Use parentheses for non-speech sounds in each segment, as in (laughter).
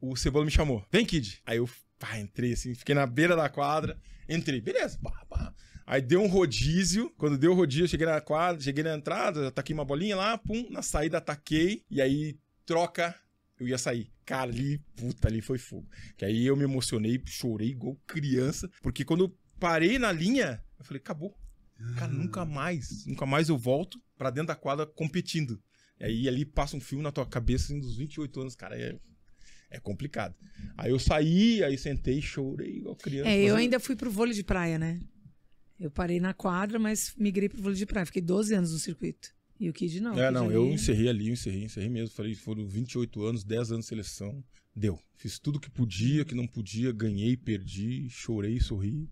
o Cebola me chamou. Vem, Kid. Aí eu pá, entrei assim, fiquei na beira da quadra. Entrei, beleza. Pá, Aí deu um rodízio. Quando deu o rodízio, eu cheguei na quadra, cheguei na entrada, ataquei uma bolinha lá, pum, na saída ataquei. E aí troca, eu ia sair. Cara, ali, puta, ali foi fogo. Que aí eu me emocionei, chorei igual criança, porque quando eu parei na linha, eu falei, acabou. Cara, uhum. nunca mais, nunca mais eu volto pra dentro da quadra competindo. E aí ali passa um filme na tua cabeça assim, dos 28 anos, cara. É é complicado. Aí eu saí, aí sentei, chorei igual criança. É, eu ainda fui pro vôlei de praia, né? Eu parei na quadra, mas migrei pro vôlei de praia. Fiquei 12 anos no circuito. E o Kid não. É, não, ali... eu encerrei ali, eu encerrei, encerrei mesmo. Falei, foram 28 anos, 10 anos de seleção. Deu. Fiz tudo que podia, que não podia, ganhei, perdi, chorei, sorri.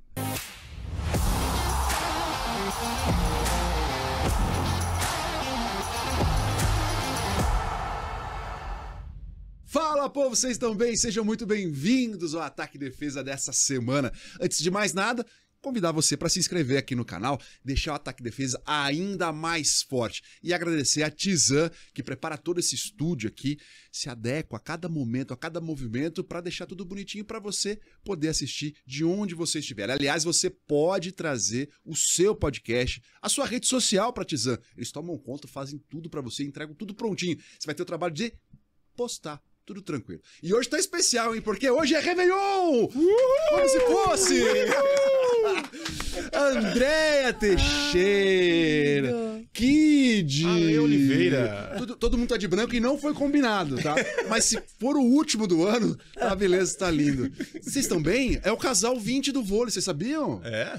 Fala povo, vocês estão bem? Sejam muito bem-vindos ao Ataque e Defesa dessa semana. Antes de mais nada, convidar você para se inscrever aqui no canal, deixar o Ataque e Defesa ainda mais forte e agradecer a Tizan que prepara todo esse estúdio aqui, se adequa a cada momento, a cada movimento para deixar tudo bonitinho para você poder assistir de onde você estiver. Aliás, você pode trazer o seu podcast, a sua rede social para Tizan. Eles tomam conta, fazem tudo para você, entregam tudo prontinho. Você vai ter o trabalho de postar tudo tranquilo. E hoje tá especial, hein? Porque hoje é Réveillon! Uhul! Como se fosse! (laughs) Andréia Teixeira! Kid! Ale Oliveira! Todo, todo mundo tá de branco e não foi combinado, tá? Mas se for o último do ano, tá beleza, tá lindo. Vocês estão bem? É o casal 20 do vôlei, vocês sabiam? É.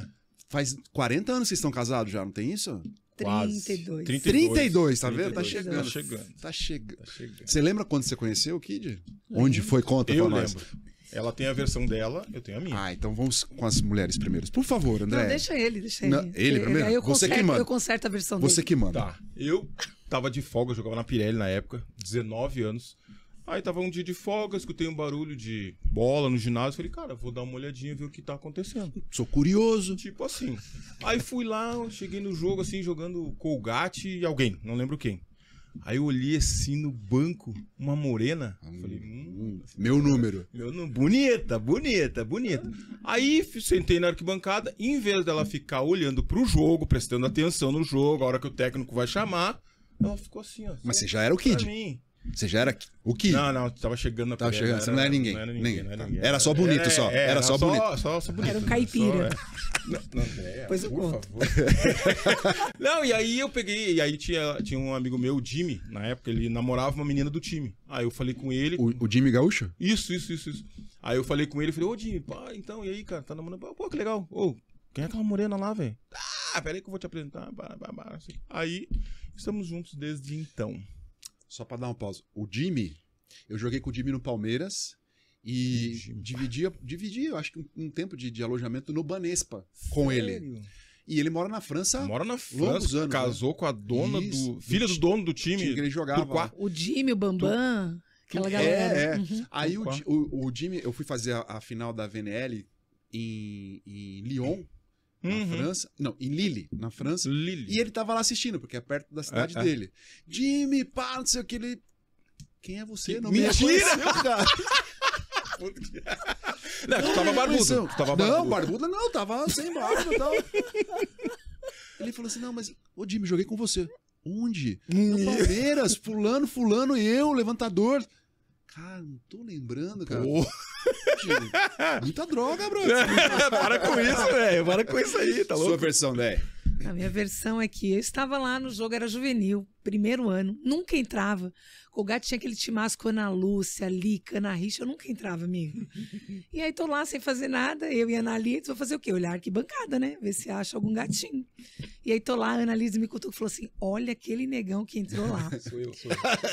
Faz 40 anos que vocês estão casados já, não tem isso? 32. 32, 32 tá vendo? Tá chegando. Tá chegando. Tá chegando. Tá chegando. Você lembra quando você conheceu o Kid? Onde foi? Conta eu pra nós. Lembro. Ela tem a versão dela, eu tenho a minha. Ah, então vamos com as mulheres primeiras. Por favor, André. Não, deixa ele, deixa ele. Na, ele primeiro? Eu, eu Você conserto, que manda. Eu conserto a versão Você dele. Você que manda. Tá. Eu tava de folga, jogava na Pirelli na época, 19 anos. Aí tava um dia de folga, escutei um barulho de bola no ginásio. Falei, cara, vou dar uma olhadinha ver o que tá acontecendo. Sou curioso. Tipo assim. Aí fui lá, cheguei no jogo, assim, jogando Colgate e alguém, não lembro quem. Aí eu olhei assim no banco, uma morena. Hum, falei, hum, hum. meu número. Meu número. Bonita, bonita, bonita. Aí sentei na arquibancada, em vez dela ficar olhando pro jogo, prestando atenção no jogo, a hora que o técnico vai chamar, ela ficou assim, ó. Mas assim, você já era o kid. Mim. Você já era o que? Não, não, tava chegando na Tava chegando, você não era ninguém. Não era ninguém, ninguém. Não era, tá. ninguém. era só bonito, é, é, era, só. Era, era só, só, bonito. Só, só, bonito. Era um caipira. Só, é. não, é, pois eu por conto. favor. (laughs) não, e aí eu peguei, e aí tinha, tinha um amigo meu, o Jimmy, na época, ele namorava uma menina do time. Aí eu falei com ele. O, o Jimmy Gaúcho? Isso, isso, isso, isso. Aí eu falei com ele, falei, ô Jimmy, pá, então, e aí, cara, tá namorando? Pô, que legal. Ô, quem é aquela morena lá, velho? Ah, peraí que eu vou te apresentar. Aí estamos juntos desde então. Só para dar uma pausa. O Jimmy, eu joguei com o Jimmy no Palmeiras e dividia, dividia, acho que um, um tempo de, de, alojamento no Banespa com Sério? ele. E ele mora na França. Mora na França. Anos, né? casou né? com a dona Isso, do. Filha do, dono do time. time que ele jogava. O Jimmy, o Bambam. Tu... Aquela é, galera. É, é. Uhum. Aí o, o, o Jimmy, eu fui fazer a, a final da VNL em, em Lyon uhum. na França. Não, em Lille, na França. Lille. E ele tava lá assistindo, porque é perto da cidade é, é. dele. É. Jimmy, pá, não sei o que ele. Quem é você? Que... Não me reconheceu, (laughs) não, tu tava barbudo. Tu tava não, barbudo. não, tava sem barba e tal. Ele falou assim: não, mas, ô Jimmy, joguei com você. Onde? No hum. Palmeiras, fulano, fulano, eu, levantador. Cara, não tô lembrando, cara. Muita droga, bro. (laughs) para com isso, velho. Para com isso aí, tá louco? Sua versão, velho. Né? A minha versão é que eu estava lá no jogo, era juvenil, primeiro ano, nunca entrava. o gato tinha aquele timaço com Ana Lúcia, Lica, Ana Richa, eu nunca entrava, amigo. (laughs) E aí tô lá sem fazer nada, eu e a Analise, vou fazer o quê? Olhar arquibancada, né? Ver se acha algum gatinho. E aí tô lá, a Analise me cutucou e falou assim: olha aquele negão que entrou lá. (laughs) sou eu, sou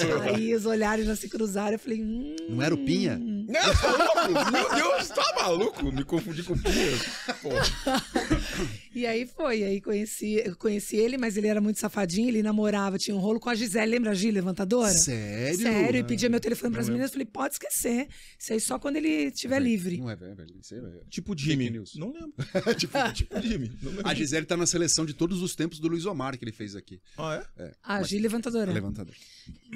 eu. Aí os olhares já se cruzaram, eu falei: hum. Não era o Pinha? (laughs) Não! Meu Deus! Você tá maluco? Me confundi com o (laughs) E aí foi, aí conheci, conheci ele, mas ele era muito safadinho, ele namorava, tinha um rolo com a Gisele, lembra a Gil, levantadora? Sério? Sério, e pedia meu telefone pras meninas, falei, pode esquecer, isso aí só quando ele estiver é, livre. É, não é velho, isso é Tipo Jimmy. News. Não lembro. (laughs) tipo, tipo Jimmy. A Gisele tá na seleção de todos os tempos do Luiz Omar que ele fez aqui. Ah, é? é. A ah, Gil levantadora. Levantadora.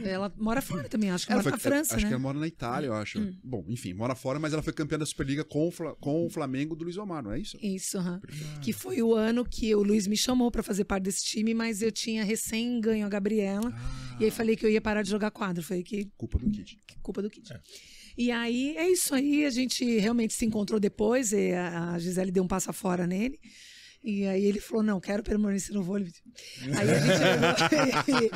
Ela mora fora também, acho que ela mora foi, na França. Acho né? que ela mora na Itália, eu é. acho. Hum. Bom, enfim, mora fora, mas ela foi campeã da Superliga com o, com o Flamengo do Luiz Omar, não é isso? Isso, uhum. que foi o ano que o Luiz me chamou para fazer parte desse time, mas eu tinha recém ganho a Gabriela. Ah. E aí ah. falei que eu ia parar de jogar quadro. Foi que. Culpa do Kid. Culpa do Kid. É. E aí é isso aí, a gente realmente se encontrou depois, a Gisele deu um passo fora nele. E aí ele falou, não, quero permanecer no vôlei. Aí a gente levou,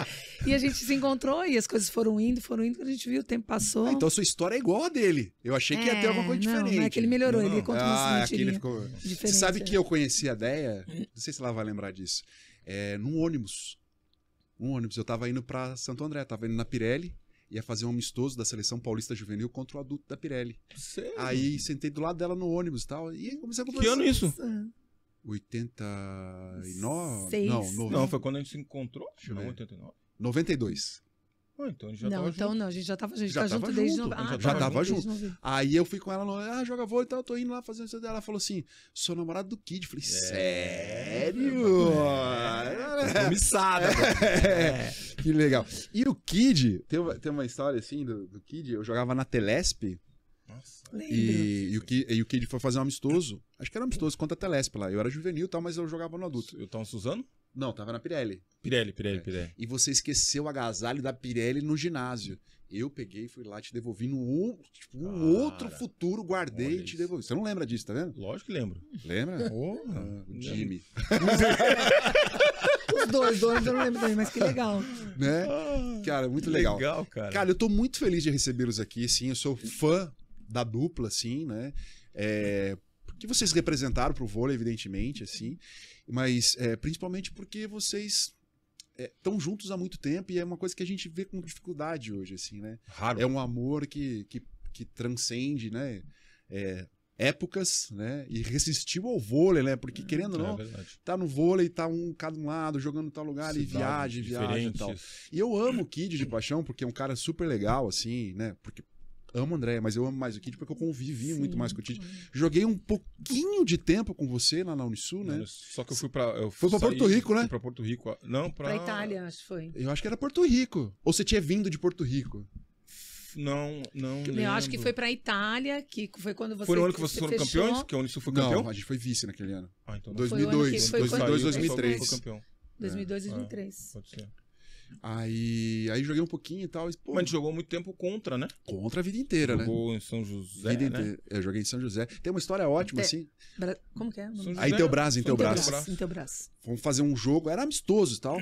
e, (laughs) e, a gente se encontrou e as coisas foram indo, foram indo, a gente viu, o tempo passou. Ah, então sua história é igual a dele. Eu achei que ia ter é, alguma coisa não, é diferente. Não, ah, é que ele melhorou, não. ele conta ah, uma ele ficou... Diferente. Você sabe é. que eu conheci a Deia, não sei se ela vai lembrar disso, é, num ônibus. Um ônibus, eu tava indo para Santo André, tava indo na Pirelli, ia fazer um amistoso da seleção paulista juvenil contra o adulto da Pirelli. Sério? Aí sentei do lado dela no ônibus e tal. E comecei a conversar. Que ano isso? 89? Seis. Não, 90. não, foi quando a gente se encontrou, não, é. 89. 92. Ah, então já não, então junto. não, a gente já tava, a gente já tá junto, junto desde junto. Ah, já, já tava junto. junto. Aí eu fui com ela, ah, joga vôlei e então tal, tô indo lá fazendo isso Ela falou assim: sou namorado do Kid. Eu falei, é. sério? É. Comissada. É. (laughs) É. Que legal. E o Kid, tem uma, tem uma história assim do, do Kid, eu jogava na Telesp, e, e, o que, e o Cade foi fazer um amistoso. Acho que era um amistoso contra a Telesp lá. Eu era juvenil e tal, mas eu jogava no adulto. Eu então, tava Suzano? Não, tava na Pirelli. Pirelli, Pirelli, é. Pirelli. E você esqueceu o agasalho da Pirelli no ginásio. Eu peguei, fui lá, te devolvi no um, tipo, um outro futuro, guardei e te devolvi. Você não lembra disso, tá vendo? Lógico que lembro. Lembra? ah, o Jimmy. (laughs) Os dois, dois eu não lembro também, mas que legal. Né? Cara, muito legal. Legal, cara. Cara, eu tô muito feliz de recebê-los aqui, sim. Eu sou fã da dupla, assim, né? É, que vocês representaram para o vôlei, evidentemente, assim, mas é, principalmente porque vocês estão é, juntos há muito tempo e é uma coisa que a gente vê com dificuldade hoje, assim, né? Raro. É um amor que, que, que transcende, né? É, épocas, né? E resistiu ao vôlei, né? Porque é, querendo ou é não, tá no vôlei, tá um cada um lado, jogando tal lugar Cidade, e viaja, viaja e tal. E eu amo o Kid de paixão porque é um cara super legal assim, né? Porque amo André, mas eu amo mais o Kid porque eu convivi Sim. muito mais com o Kid. Joguei um pouquinho de tempo com você lá na Unisul, né? Só que eu fui pra. Eu foi pra saí, Porto Rico, né? Fui pra Porto Rico. Não, pra. Pra Itália, acho que foi. Eu acho que era Porto Rico. Ou você tinha vindo de Porto Rico? Não, não. Eu lembro. acho que foi pra Itália, que foi quando você. Foi no ano que vocês foram fechou. campeões? Que a Unisul foi campeão? Não, a gente foi vice naquele ano. Ah, então. 2002. Foi 2002, 2003. 2002, 2003. 2002, 2003. É, ah, pode ser. Aí, aí joguei um pouquinho e tal. E, pô, Mas a gente jogou muito tempo contra, né? Contra a vida inteira, jogou né? Jogou em São José. Vida né? Eu é, joguei em São José. Tem uma história ótima, é, assim. Bra... Como que é? Aí teu braço, em teu braço. Em teu braço. Vamos fazer um jogo, era amistoso e tal.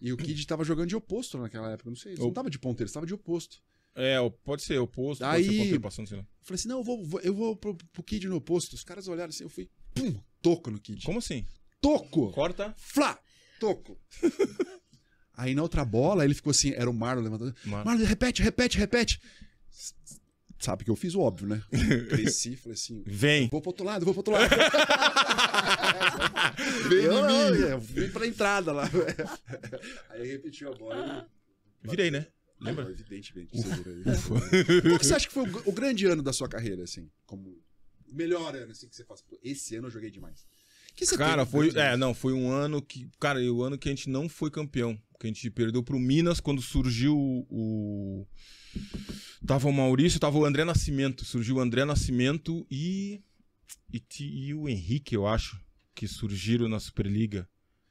E o Kid tava jogando de oposto naquela época, não sei. Ele não tava de ponteiro, tava de oposto. É, pode ser oposto, aí pode ser ponteiro passando, sei lá. Eu falei assim: não, eu vou, vou, eu vou pro, pro Kid no oposto. Os caras olharam assim, eu fui, pum, toco no Kid. Como assim? Toco! Corta. Flá! Toco. (laughs) Aí na outra bola, ele ficou assim, era o Marlon levantando. Marlon, repete, repete, repete. Sabe que eu fiz o óbvio, né? Cresci, falei assim. Vem. Vou pro outro lado, vou pro outro lado. (laughs) Vem eu, mim. Eu vim pra entrada lá. Aí repetiu a bola. E... Virei, né? Ah, Lembra? Ah, evidentemente. Né? Ufa. Qual que você acha que foi o, grande ano da sua carreira, assim? Como o melhor ano, assim, que você faz? esse ano eu joguei demais. cara, foi... É, não, foi um ano que... Cara, e o ano que a gente não foi campeão que a gente perdeu pro Minas quando surgiu o. Tava o Maurício, tava o André Nascimento. Surgiu o André Nascimento e. E, e o Henrique, eu acho, que surgiram na Superliga.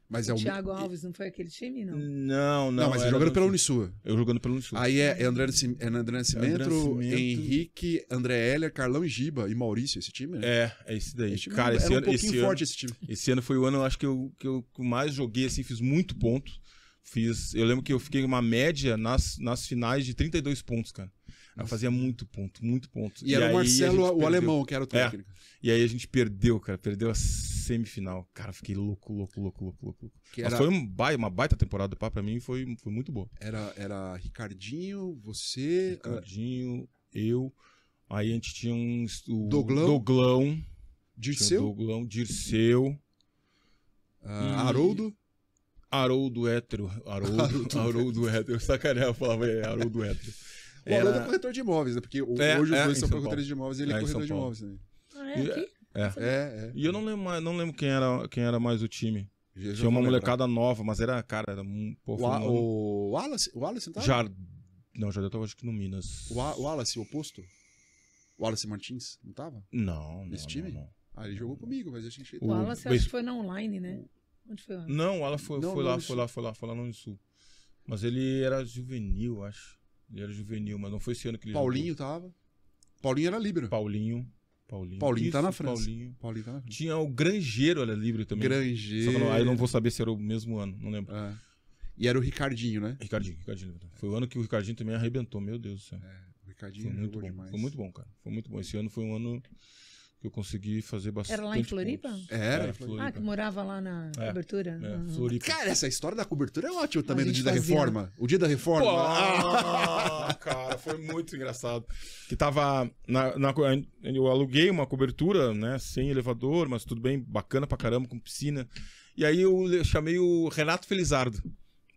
Mas o é o Thiago Alves não foi aquele time, não? Não, não. Não, mas jogando no... pela Unisul. Eu jogando pela Unisul. Aí é, é André, é Nascimento, é André Nascimento, Henrique, André Heller, Carlão e Giba e Maurício, esse time, né? É, é esse daí. Esse Cara, é esse ano. Um pouquinho esse forte ano, esse time. Esse ano foi o ano, eu acho que eu, que eu mais joguei, assim, fiz muito ponto. Fiz. Eu lembro que eu fiquei uma média nas, nas finais de 32 pontos, cara. Eu fazia muito ponto, muito ponto. E, e era o Marcelo, o alemão, que era o é. técnico. É. E aí a gente perdeu, cara. Perdeu a semifinal. Cara, fiquei louco, louco, louco, louco, louco. Que Mas era... foi um ba... uma baita temporada do Pá pra mim foi, foi muito boa. Era, era Ricardinho, você. Ricardinho, eu. Aí a gente tinha um. O Doglão. Doglão. Dirceu. Doglão, Dirceu. Ah, e... Haroldo. Haroldo Hétero. Haroldo, Haroldo Hétero. Sacaneia a palavra é Haroldo Hétero. O Haroldo é corretor de imóveis, né? Porque é, hoje é, os dois são são corretores de imóveis e ele é, é corretor de imóveis Né? Ah, é, é, é, E eu não lembro, mais, não lembro quem, era, quem era mais o time. Jesus Tinha uma molecada nova, mas era, cara, era um pouco. O, o Wallace, o Wallace não tá? Já, não, já tava acho que no Minas. O a, Wallace, o oposto? O Wallace Martins, não tava? Não, Nesse time? Não, não. Ah, ele jogou comigo, mas a gente que O Wallace acho que foi na online, né? Onde foi? Não, ela foi, não, foi, lá, foi lá, foi lá, foi lá, foi lá no Sul. Mas ele era juvenil, acho. Ele era juvenil, mas não foi esse ano que ele Paulinho jogou. tava. Paulinho era livre. Paulinho. Paulinho. Paulinho Isso, tá na França. Paulinho. Paulinho tá na França. Tinha o Grangeiro, era é livre também. Grangeiro. aí eu não vou saber se era o mesmo ano, não lembro. É. E era o Ricardinho, né? Ricardinho, Ricardinho. É foi o ano que o Ricardinho também arrebentou, meu Deus do céu. É, o Ricardinho foi muito bom. Demais. Foi muito bom, cara. Foi muito bom. Esse ano foi um ano que eu consegui fazer bastante. Era lá em Floripa? Pontos. É, era, era Floripa. Ah, que morava lá na é, cobertura? É, uhum. Floripa. Cara, essa história da cobertura é ótima também, do dia fazia. da reforma. O dia da reforma. Pô, ah, (laughs) cara, foi muito engraçado. Que tava. Na, na, eu aluguei uma cobertura, né? Sem elevador, mas tudo bem, bacana pra caramba, com piscina. E aí eu chamei o Renato Felizardo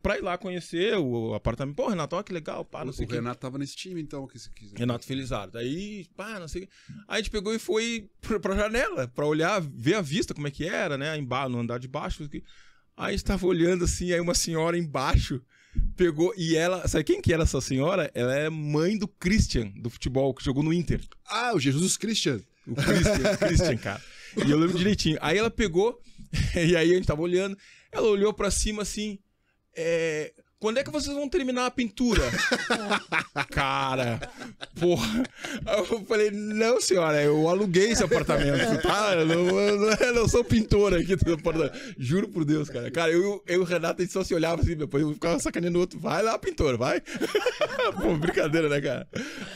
pra ir lá conhecer o apartamento. Pô, Renato, olha que legal, pá, não o, sei o que. Renato tava nesse time, então, que se quiser. Né? Renato Felizardo. Aí, pá, não sei o que. Aí a gente pegou e foi pra, pra janela, pra olhar, ver a vista, como é que era, né? Embaixo, no andar de baixo. Aí estava olhando assim, aí uma senhora embaixo pegou e ela. Sabe quem que era essa senhora? Ela é mãe do Christian, do futebol, que jogou no Inter. Ah, o Jesus Christian. O Christian, o Christian, cara. E eu lembro direitinho. Aí ela pegou, (laughs) e aí a gente tava olhando, ela olhou para cima assim, é, quando é que vocês vão terminar a pintura? (laughs) Cara, porra. Eu falei, não, senhora, eu aluguei esse apartamento, tá? Eu não, eu não sou pintor aqui do apartamento. Juro por Deus, cara. Cara, eu, eu e o Renato, a gente só se olhava assim, depois eu ficava sacaneando o outro. Vai lá, pintor, vai. (laughs) Pô, brincadeira, né, cara?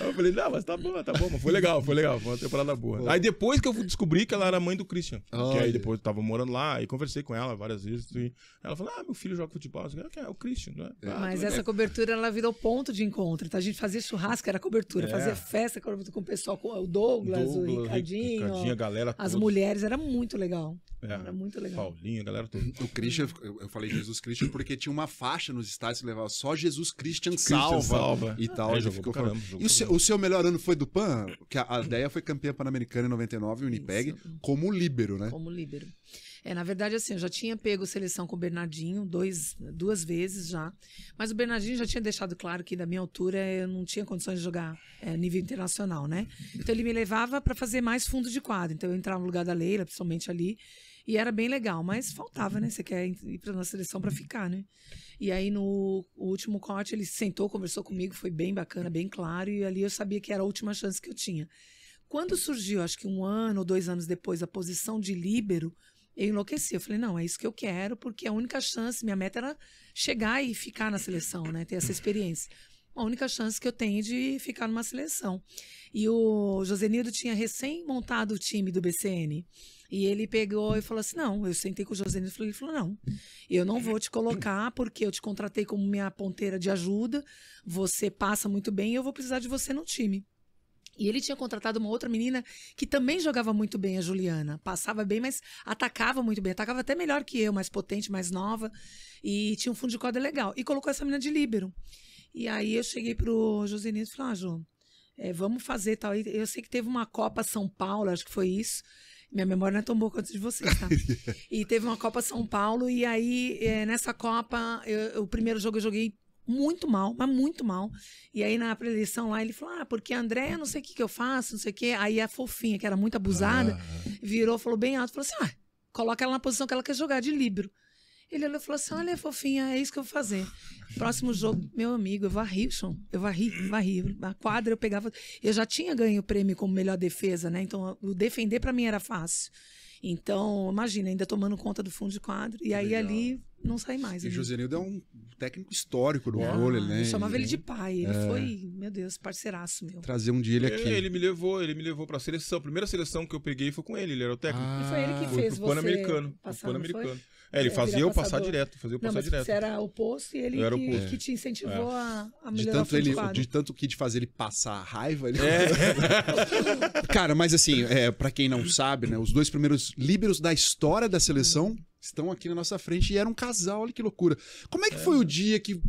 eu falei, não, mas tá bom, tá bom. Mas foi legal, foi legal, foi uma temporada boa. Pô. Aí depois que eu descobri que ela era mãe do Christian. Oh, que aí depois eu tava morando lá e conversei com ela várias vezes. E assim. ela falou, ah, meu filho joga futebol. Eu falei, ah, é o Christian, né? Mas né? essa cobertura ela virou ponto de encontro. Então a gente fazia churrasco, era cobertura, é. fazia festa com o pessoal, com o Douglas, Douglas o Ricardinho, Ricardinho a galera as todos. mulheres, era muito legal. É, era muito legal. Paulinha, galera toda. O Christian, eu falei Jesus Christian porque tinha uma faixa nos estádios que levava só Jesus Christian, Christian salva, salva, e tal. É, ficou caramba, e o seu, o seu, melhor ano foi do PAN? Que a, ideia foi campeã pan-americana em 99, Unipeg, Isso. como líbero, né? Como líbero. É, na verdade, assim, eu já tinha pego seleção com o Bernardinho dois, duas vezes já. Mas o Bernardinho já tinha deixado claro que, da minha altura, eu não tinha condições de jogar é, nível internacional, né? Então ele me levava para fazer mais fundo de quadro. Então eu entrava no lugar da Leila, principalmente ali. E era bem legal, mas faltava, né? Você quer ir para a seleção para ficar, né? E aí no último corte ele sentou, conversou comigo, foi bem bacana, bem claro, e ali eu sabia que era a última chance que eu tinha. Quando surgiu, acho que um ano ou dois anos depois, a posição de líbero, eu enlouqueci. Eu falei, não, é isso que eu quero, porque a única chance, minha meta era chegar e ficar na seleção, né? Ter essa experiência. A única chance que eu tenho de ficar numa seleção. E o José Nildo tinha recém montado o time do BCN. E ele pegou e falou assim: Não, eu sentei com o Nildo e ele falou: Não, eu não vou te colocar porque eu te contratei como minha ponteira de ajuda, você passa muito bem e eu vou precisar de você no time. E ele tinha contratado uma outra menina que também jogava muito bem, a Juliana. Passava bem, mas atacava muito bem. Atacava até melhor que eu, mais potente, mais nova. E tinha um fundo de corda legal. E colocou essa menina de líbero. E aí eu cheguei pro Josinei e falei, ah, Jô, é, vamos fazer tal. Eu sei que teve uma Copa São Paulo, acho que foi isso. Minha memória não é tão boa quanto de vocês, tá? (laughs) e teve uma Copa São Paulo, e aí, é, nessa Copa, eu, o primeiro jogo eu joguei muito mal, mas muito mal. E aí na preleção lá ele falou: Ah, porque André não sei o que, que eu faço, não sei o que. Aí a fofinha, que era muito abusada, ah. É. virou, falou bem alto, falou assim: Ah, coloca ela na posição que ela quer jogar, de líbero. Ele olhou e falou assim: Olha, fofinha, é isso que eu vou fazer. Próximo jogo, meu amigo, eu varri, chão, Eu varri, varri. Na quadra eu pegava. Eu já tinha ganho o prêmio como melhor defesa, né? Então, o defender para mim era fácil. Então, imagina, ainda tomando conta do fundo de quadro. E aí Legal. ali não sai mais. E o né? Josenildo é um técnico histórico do ah, vôlei, né? Eu chamava ele, de pai. Ele é... foi, meu Deus, parceiraço meu. Trazer um dia ele é, aqui. Ele me levou, ele me levou pra seleção. A primeira seleção que eu peguei foi com ele, ele era o técnico. Ah, e foi ele que ah. foi fez pro você. Pan-Americano. Pan-Americano. É, ele é, fazia eu passar direto, fazia eu passar não, direto. Você era oposto e ele que, oposto. que, te incentivou é. a, a melhorar de tanto ele, De tanto que de fazer ele passar raiva, ele... é. (laughs) Cara, mas assim, é, para quem não sabe, né, os dois primeiros líberos da história da seleção hum. estão aqui na nossa frente e era um casal, olha que loucura. Como é que foi o dia que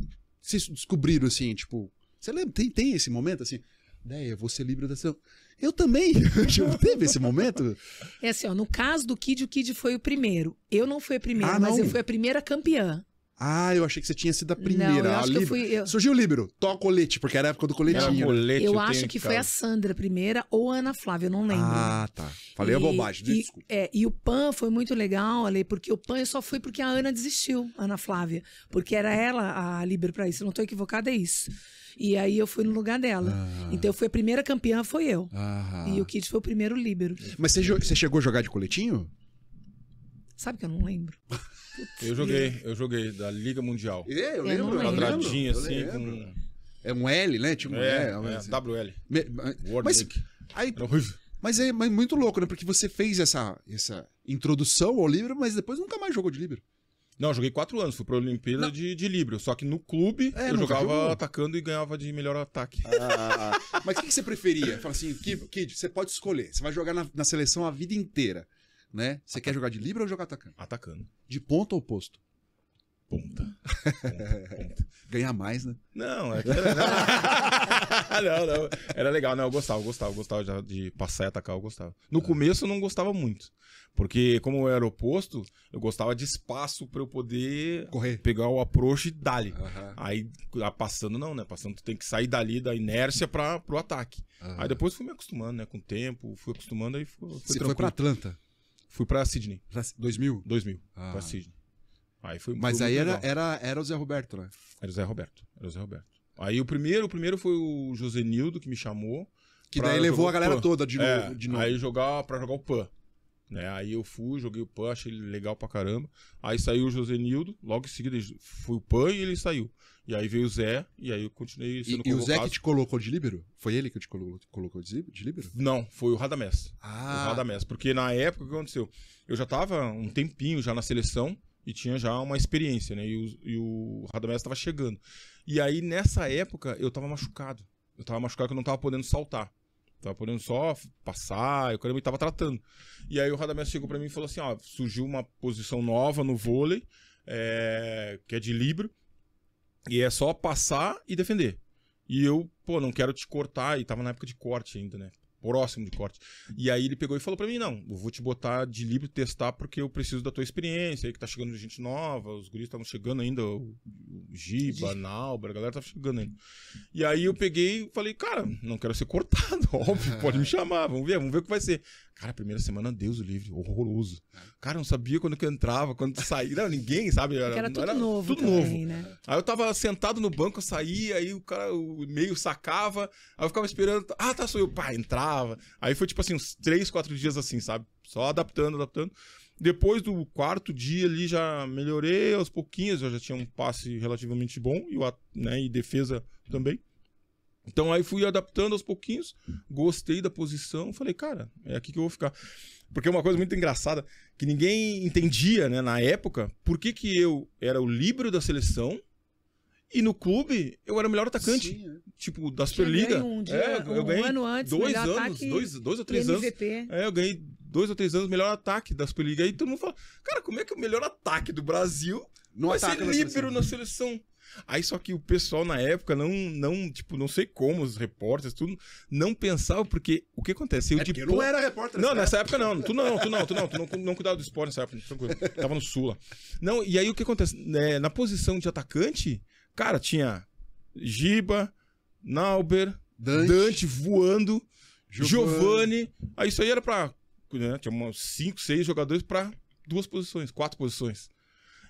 vocês descobriram assim, tipo, você lembra tem, tem esse momento assim, ideia, você líbero da seleção. Eu também. (laughs) teve esse momento? É assim, ó, no caso do Kid, o Kid foi o primeiro. Eu não fui a primeira, ah, mas eu fui a primeira campeã. Ah, eu achei que você tinha sido a primeira. Não, a eu ah, fui, eu... Surgiu o Líbero, Tó colete, porque era a época do coletinho. Não, colete, eu, eu acho que foi a Sandra a primeira ou a Ana Flávia, eu não lembro. Ah, tá. Falei e, a bobagem, e, É, e o Pan foi muito legal, Ale, porque o Pan eu só fui porque a Ana desistiu, Ana Flávia. Porque era ela a Líbero pra isso, eu não tô equivocada, é isso. E aí eu fui no lugar dela. Ah. Então eu fui a primeira campeã, foi eu. Ah. E o Kid foi o primeiro líbero. Mas você, chegou a jogar de coletinho? Sabe que eu não lembro. Putz, eu joguei, eu joguei da Liga Mundial. É, eu lembro. Quadradinho assim. Com... É um L, né? Tipo, é, né? é assim. L é, WL. Me, World mas, League. Aí, mas é mas muito louco, né? Porque você fez essa, essa introdução ao livro, mas depois nunca mais jogou de livro. Não, joguei quatro anos, fui pra Olimpíada de, de Libro. Só que no clube é, eu tá jogava jogou. atacando e ganhava de melhor ataque. Ah, ah, ah, ah, mas o que, que, você preferia? Fala assim, Kid, Kid, você pode escolher. Você vai jogar na, na seleção a vida inteira, né? Você quer jogar de Libro ou jogar atacando? Atacando. De ponta ou posto? Ponta. (laughs) Ganhar mais, né? Não, é que era... não, (laughs) não. Era legal, não. Eu gostava, eu gostava, eu gostava de passar e atacar, eu gostava. No ah. começo eu não gostava muito. Porque, como eu era oposto, eu gostava de espaço para eu poder Correr. pegar o approach e dali. Uhum. Aí, ah, passando, não, né? Passando, tu tem que sair dali da inércia para o ataque. Uhum. Aí depois fui me acostumando, né? Com o tempo, fui acostumando, aí foi, foi Você tranquilo. foi para Atlanta? Fui para Sydney. Pra... 2000? 2000. Ah. Para Sydney. Aí foi, Mas foi aí era, era, era o Zé Roberto, né? Era o Zé Roberto. Era o Zé Roberto. Aí o primeiro, o primeiro foi o Josenildo que me chamou. Que daí levou a galera toda de é, novo, de novo. Aí jogar pra jogar o PAN. Né? Aí eu fui, joguei o PAN, achei ele legal pra caramba. Aí saiu o Josenildo, logo em seguida foi o PAN e ele saiu. E aí veio o Zé, e aí eu continuei sendo e, convocado. E o Zé que te colocou de líbero? Foi ele que te colocou, colocou de, de líbero? Não, foi o Radamés. Ah. O Radamés. Porque na época, o que aconteceu? Eu já tava um tempinho já na seleção e tinha já uma experiência, né? E o, e o Radamés estava chegando. E aí, nessa época, eu estava machucado. Eu estava machucado que eu não estava podendo saltar. Tava podendo só passar, eu caramba, e tava tratando. E aí o Radamés chegou para mim e falou assim: ó, surgiu uma posição nova no vôlei, é, que é de libro, e é só passar e defender. E eu, pô, não quero te cortar, e tava na época de corte ainda, né? próximo de corte. E aí ele pegou e falou para mim: não, eu vou te botar de livre testar porque eu preciso da tua experiência. Aí que tá chegando gente nova, os guris estavam chegando ainda, o, Giba, a a galera tava chegando ainda. E aí eu peguei e falei: cara, não quero ser cortado, (laughs) óbvio, pode me chamar, vamos ver, vamos ver o que vai ser. Cara, a primeira semana, Deus o livre, horroroso. É. Cara, eu não sabia quando que eu entrava, quando saía. Não, ninguém, sabe? Era, era tudo era novo. Tudo também, novo. Né? Aí eu tava sentado no banco, eu saía, aí o cara, o e-mail sacava, aí eu ficava esperando. Ah, tá, sou eu. Pá, entrava. Aí foi tipo assim, uns três, quatro dias assim, sabe? Só adaptando, adaptando. Depois do quarto dia ali já melhorei aos pouquinhos, eu já tinha um passe relativamente bom e, o, né, e defesa também. Então aí fui adaptando aos pouquinhos, gostei da posição, falei, cara, é aqui que eu vou ficar. Porque é uma coisa muito engraçada, que ninguém entendia, né, na época, por que, que eu era o líbero da seleção e no clube eu era o melhor atacante. Sim. É. Tipo, da Superliga. Um, dia, é, eu um ganhei ano antes, dois anos, dois, dois ou três MVP. anos. É, eu ganhei dois ou três anos melhor ataque da Superliga. Aí todo mundo fala, cara, como é que é o melhor ataque do Brasil não vai ser líbero na seleção? Aí só que o pessoal na época não, não tipo, não sei como, os repórteres, tudo, não pensava, porque o que acontece? Eu é não era repórter. Não, nessa época, época não. Tu não, tu não, tu não, tu não, não cuidava do esporte nessa época, tranquilo. Tava no Sula. Não, e aí o que acontece? É, na posição de atacante, cara, tinha Giba, Nauber, Dante, Dante voando, Giovanni. Aí isso aí era pra. Né, tinha uns 5, 6 jogadores pra duas posições, quatro posições.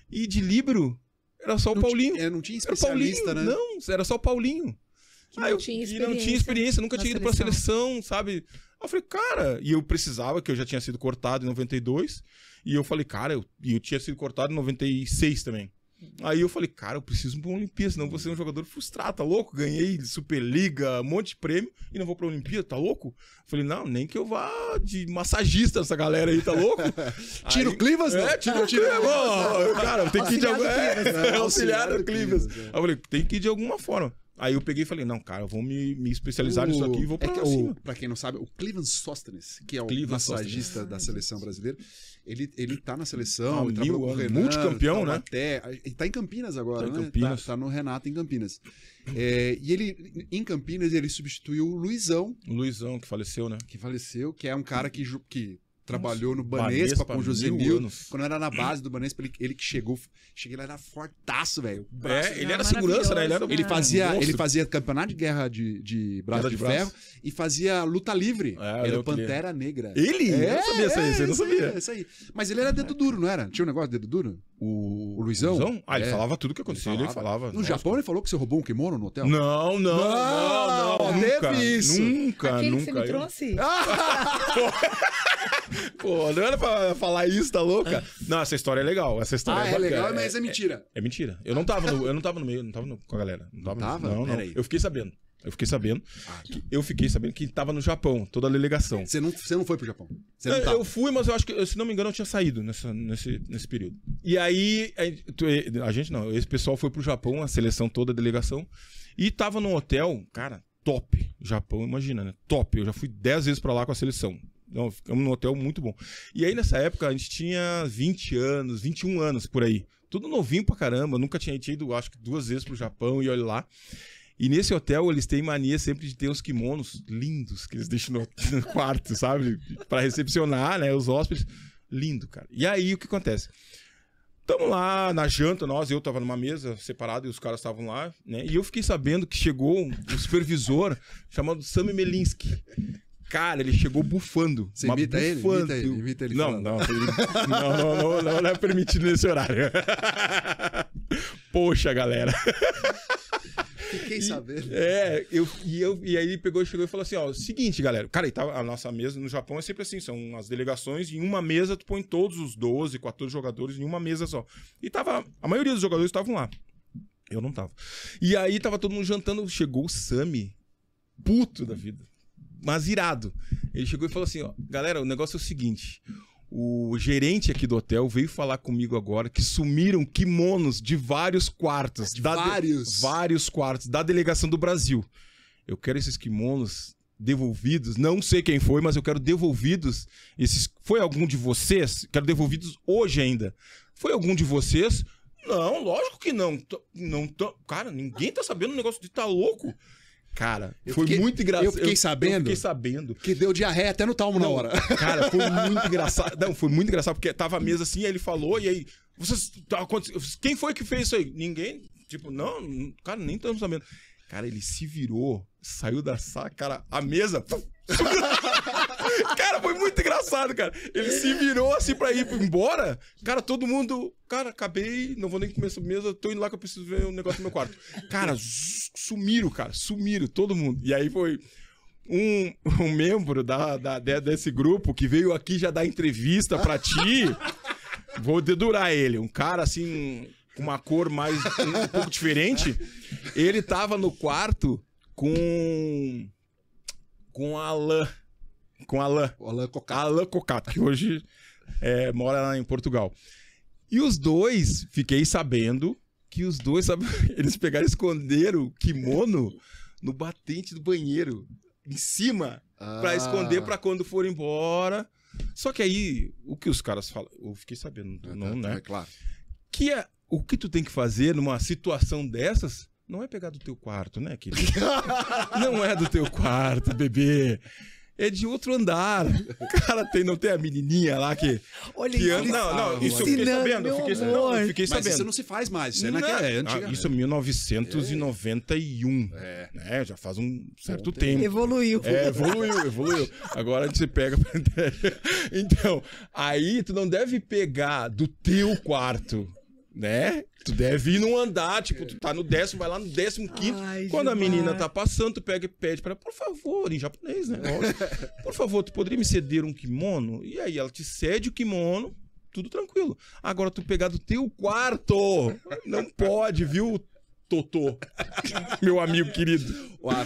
E de libro era só não o Paulinho. Tinha, não tinha é, especialista, Paulinho, né? Não, era só o Paulinho. Que ah, não, eu, tinha que não tinha experiência, nunca tinha ido seleção. pra seleção, sabe? Eu falei, cara, e eu precisava, que eu já tinha sido cortado em 92. E eu falei, cara, eu, eu tinha sido cortado em 96 também. Aí eu falei, cara, eu preciso ir pra Olimpíada, senão vou ser um jogador frustrado, tá louco? Ganhei Superliga, um monte de prêmio e não vou pra Olimpíada, tá louco? falei, não, nem que eu vá de massagista essa galera aí, tá louco? (laughs) tiro aí, Clivas, né? tiro, tiro Clivas. Cara, tem que ir de alguma... auxiliar é, Clivas. É, aí é. eu falei, tem que ir de alguma forma. Aí eu peguei e falei, não, cara, eu vou me, me especializar o... nisso aqui e vou é pra é que, cima. O, pra quem não sabe, o Cleveland Sostenes, que é o Cleveland massagista Sostenes. da seleção brasileira, ele, ele tá na seleção, tá ah, com Renan, multicampeão, tá né? Até, ele tá em Campinas agora, tá em né? Campinas. Tá, tá no Renato em Campinas. É, e ele, em Campinas, ele substituiu o Luizão. O Luizão, que faleceu, né? Que faleceu, que é um cara que, que trabalhou no Banespa, Banespa com o Mil Quando era na base do Banespa, ele, ele que chegou. Cheguei lá, era fortaço, velho. É, ele era, era segurança, né? Ele, era, ele fazia, ele fazia campeonato de guerra de, de braço de, de, ferro e fazia luta livre. É, era o Pantera Negra. Ele? É, eu não é, sabia é, isso aí, você não sabia. Isso aí. Mas ele era dedo duro, não era? Tinha um negócio de dedo duro? O, o Luizão? Luizão? Ah, ele é. falava tudo o que acontecia, ele falava. No Nossa. Japão ele falou que você roubou um kimono no hotel? Não, não, não, ah, não, não nunca, isso. Nunca, Aquele nunca. Que você me trouxe? (laughs) Pô, não era pra falar isso, tá louca? Não, essa história é legal, essa história ah, é, é legal, mas é mentira. É, é, mentira. Eu não tava no, eu não tava no meio, não tava no, com a galera. Não tava? Não, tava? não. não. Eu fiquei sabendo. Ah, tá. Eu fiquei sabendo. Que, eu fiquei sabendo que estava no Japão, toda a delegação. Você não, você não foi pro Japão? Não eu, é, eu, fui, mas eu acho que, se não me engano, eu tinha saído nessa, nesse, nesse período. E aí, a, a gente não, esse pessoal foi pro Japão, a seleção toda, a delegação. E estava num hotel, cara, top. Japão, imagina, né? Top. Eu já fui 10 vezes para lá com a seleção. Então, ficamos num hotel muito bom. E aí, nessa época, a gente tinha 20 anos, 21 anos por aí. Tudo novinho pra caramba. Nunca tinha ido, acho que duas vezes pro Japão e olha lá. E nesse hotel eles têm mania sempre de ter uns kimonos lindos que eles deixam no, (laughs) no quarto, sabe? para recepcionar, né, os hóspedes. Lindo, cara. E aí o que acontece? Tamo lá na janta, nós, eu tava numa mesa separada e os caras estavam lá, né? E eu fiquei sabendo que chegou um, supervisor chamado Sammy Melinsky Cara, ele chegou bufando. Você imita, bufando. Ele, imita ele? Imita ele não, não, não, não, não, não, não é permitido nesse horário. (laughs) Poxa, galera. Fiquei sabendo. É, eu, e, eu, e aí ele pegou, chegou e falou assim: ó, seguinte, galera. Cara, e tá, a nossa mesa no Japão é sempre assim: são as delegações, e em uma mesa tu põe todos os 12, 14 jogadores em uma mesa só. E tava. A maioria dos jogadores estavam lá. Eu não tava. E aí tava todo mundo jantando. Chegou o Sami, puto da vida, mas irado. Ele chegou e falou assim: ó, galera, o negócio é o seguinte. O gerente aqui do hotel veio falar comigo agora que sumiram kimonos de vários quartos. De vários? De, vários quartos da delegação do Brasil. Eu quero esses kimonos devolvidos, não sei quem foi, mas eu quero devolvidos. Esses foi algum de vocês? Quero devolvidos hoje ainda. Foi algum de vocês? Não, lógico que não. não cara, ninguém tá sabendo o negócio de tá louco. Cara, eu foi fiquei, muito engraçado. Eu fiquei sabendo. Eu fiquei sabendo. Que deu diarreia até no talmo não, na hora. (laughs) Cara, foi muito engraçado. (laughs) Não, foi muito engraçado, porque tava a mesa assim, ele falou, e aí. Vocês. Quem foi que fez isso aí? Ninguém. Tipo, não, cara, nem estamos sabendo. Cara, ele se virou, saiu da saca, cara, a mesa. (laughs) (laughs) cara, foi muito engraçado, cara. Ele se virou assim pra ir embora. Cara, todo mundo. Cara, acabei, não vou nem comer mesa, tô indo lá que eu preciso ver um negócio no meu quarto. Cara, sumiram, cara, sumiram, todo mundo. E aí foi. Um, um membro da, da, desse grupo que veio aqui já dar entrevista pra ti. Vou dedurar ele. Um cara assim, com uma cor mais. um, um pouco diferente. Ele tava no quarto com. com a lã. Com Alain. O Alain Cocato. Alain Cocato, que hoje é, mora lá em Portugal. E os dois, fiquei sabendo que os dois, sabe, (laughs) eles pegaram e esconderam o kimono no batente do banheiro, em cima, ah. para esconder para quando for embora. Só que aí, o que os caras falam, eu fiquei sabendo, é, não, tá, tá, né? É claro. Que é, o que tu tem que fazer numa situação dessas não é pegar do teu quarto, né, querido? (laughs) não é do teu quarto, bebê é de outro andar. Cara, tem, não tem a menininha lá que. Olha que anda, Não, não, isso eu não é sabendo. Eu fiquei, sabendo, não, eu fiquei sabendo. Mas isso não se faz mais. Isso é, naquela, é, ah, antiga, ah, isso é 1991. É. Né? Já faz um certo tempo. Evoluiu. É, evoluiu, evoluiu. Agora a gente pega (laughs) Então, aí tu não deve pegar do teu quarto né? Tu deve ir num andar, tipo, tu tá no décimo, vai lá no décimo quinto. Ai, quando demais. a menina tá passando, tu pega e pede pra ela, por favor, em japonês, né? (laughs) por favor, tu poderia me ceder um kimono? E aí ela te cede o kimono, tudo tranquilo. Agora tu pegar do teu quarto, não pode, viu? Totô, (laughs) meu amigo querido.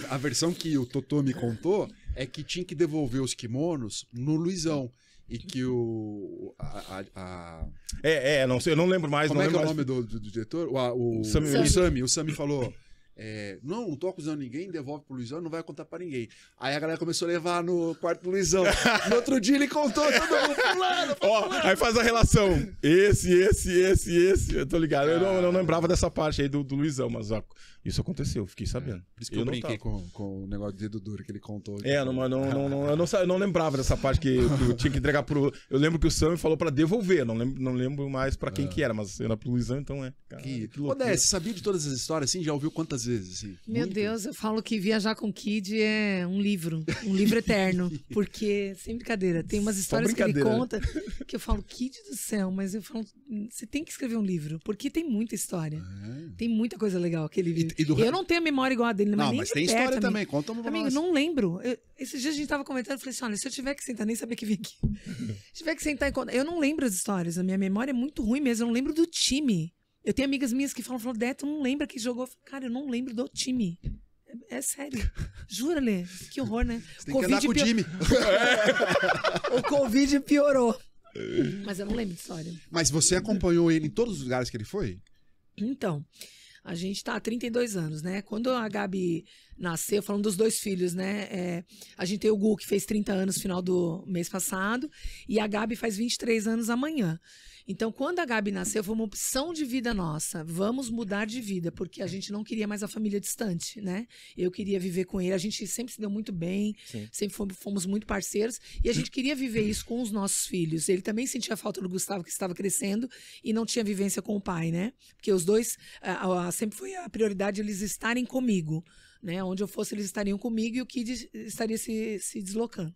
A, a versão que o Totô me contou é que tinha que devolver os kimonos no Luizão e que o. A, a, a... É, é, não sei, eu não lembro mais. Como não é que é o nome do, do, do, diretor? O, o, Sammy, o Sami. O Sami falou. É, não, não tô acusando ninguém, devolve pro Luizão, não vai contar pra ninguém. Aí a galera começou a levar no quarto do Luizão. No outro dia ele contou, todo mundo fulano, Ó, aí faz a relação. Esse, esse, esse, esse. Eu tô ligado. Eu não, eu não lembrava dessa parte aí do, do Luizão, mas ó, isso aconteceu, fiquei é. sabendo. Por isso que eu, eu brinquei com, com o negócio de dedo duro que ele contou. É, não, não, não, não, eu, não, eu não lembrava dessa parte que eu, que eu tinha que entregar pro. Eu lembro que o Sam falou pra devolver, não lembro, não lembro mais pra quem é. que era, mas era pro Luizão, então é. Cara, que, que loucura. Ô, você sabia de todas as histórias assim? Já ouviu quantas vezes? Assim? Meu Muito. Deus, eu falo que viajar com Kid é um livro, um livro eterno. (laughs) porque, é sem brincadeira, tem umas histórias que ele conta que eu falo, Kid do céu, mas eu falo, você tem que escrever um livro, porque tem muita história. É. Tem muita coisa legal que ele livro e do... Eu não tenho memória igual a dele, é mas Não, mas tem perto, história amigo. também. Conta uma Amigo, não lembro. esses dias a gente tava comentando, eu falei assim, olha, se eu tiver que sentar, nem saber que vim aqui. (laughs) se tiver que sentar e contar. Eu não lembro as histórias. A minha memória é muito ruim mesmo. Eu não lembro do time. Eu tenho amigas minhas que falam, falou, Deto, não lembra que jogou. Cara, eu não lembro do time. É, é sério. Jura, Lê? Que horror, né? Você tem que andar com pior... o time. (laughs) o Covid piorou. (laughs) Mas eu não lembro de história. Mas você acompanhou ele em todos os lugares que ele foi? Então, a gente está há 32 anos, né? Quando a Gabi nasceu, falando dos dois filhos, né? É, a gente tem o Gu, que fez 30 anos no final do mês passado, e a Gabi faz 23 anos amanhã. Então, quando a Gabi nasceu, foi uma opção de vida nossa. Vamos mudar de vida, porque a gente não queria mais a família distante, né? Eu queria viver com ele. A gente sempre se deu muito bem, Sim. sempre fomos, muito parceiros. E a gente queria viver isso com os nossos filhos. Ele também sentia falta do Gustavo, que estava crescendo e não tinha vivência com o pai, né? Porque os dois, a, a, sempre foi a prioridade eles estarem comigo, né? Onde eu fosse, eles estariam comigo e o Kid estaria se, se deslocando.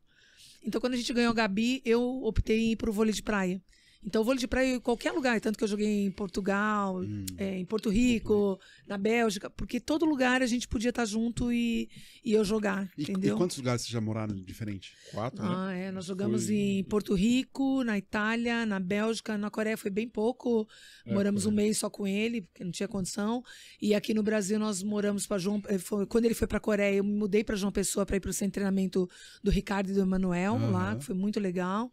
Então, quando a gente ganhou a Gabi, eu optei em ir o vôlei de praia. Então, vôlei de praia em qualquer lugar, tanto que eu joguei em Portugal, hum. é, em Porto Rico, na Bélgica, porque todo lugar a gente podia estar junto e, e eu jogar, e, entendeu? E quantos lugares vocês já moraram diferente? Quatro? Né? Ah, né? é, nós jogamos foi... em Porto Rico, na Itália, na Bélgica, na Coreia foi bem pouco, é, moramos foi. um mês só com ele, porque não tinha condição, e aqui no Brasil nós moramos para João, eh, foi, quando ele foi para a Coreia, eu me mudei para João Pessoa para ir para o centro de treinamento do Ricardo e do Emanuel uhum. lá, que foi muito legal.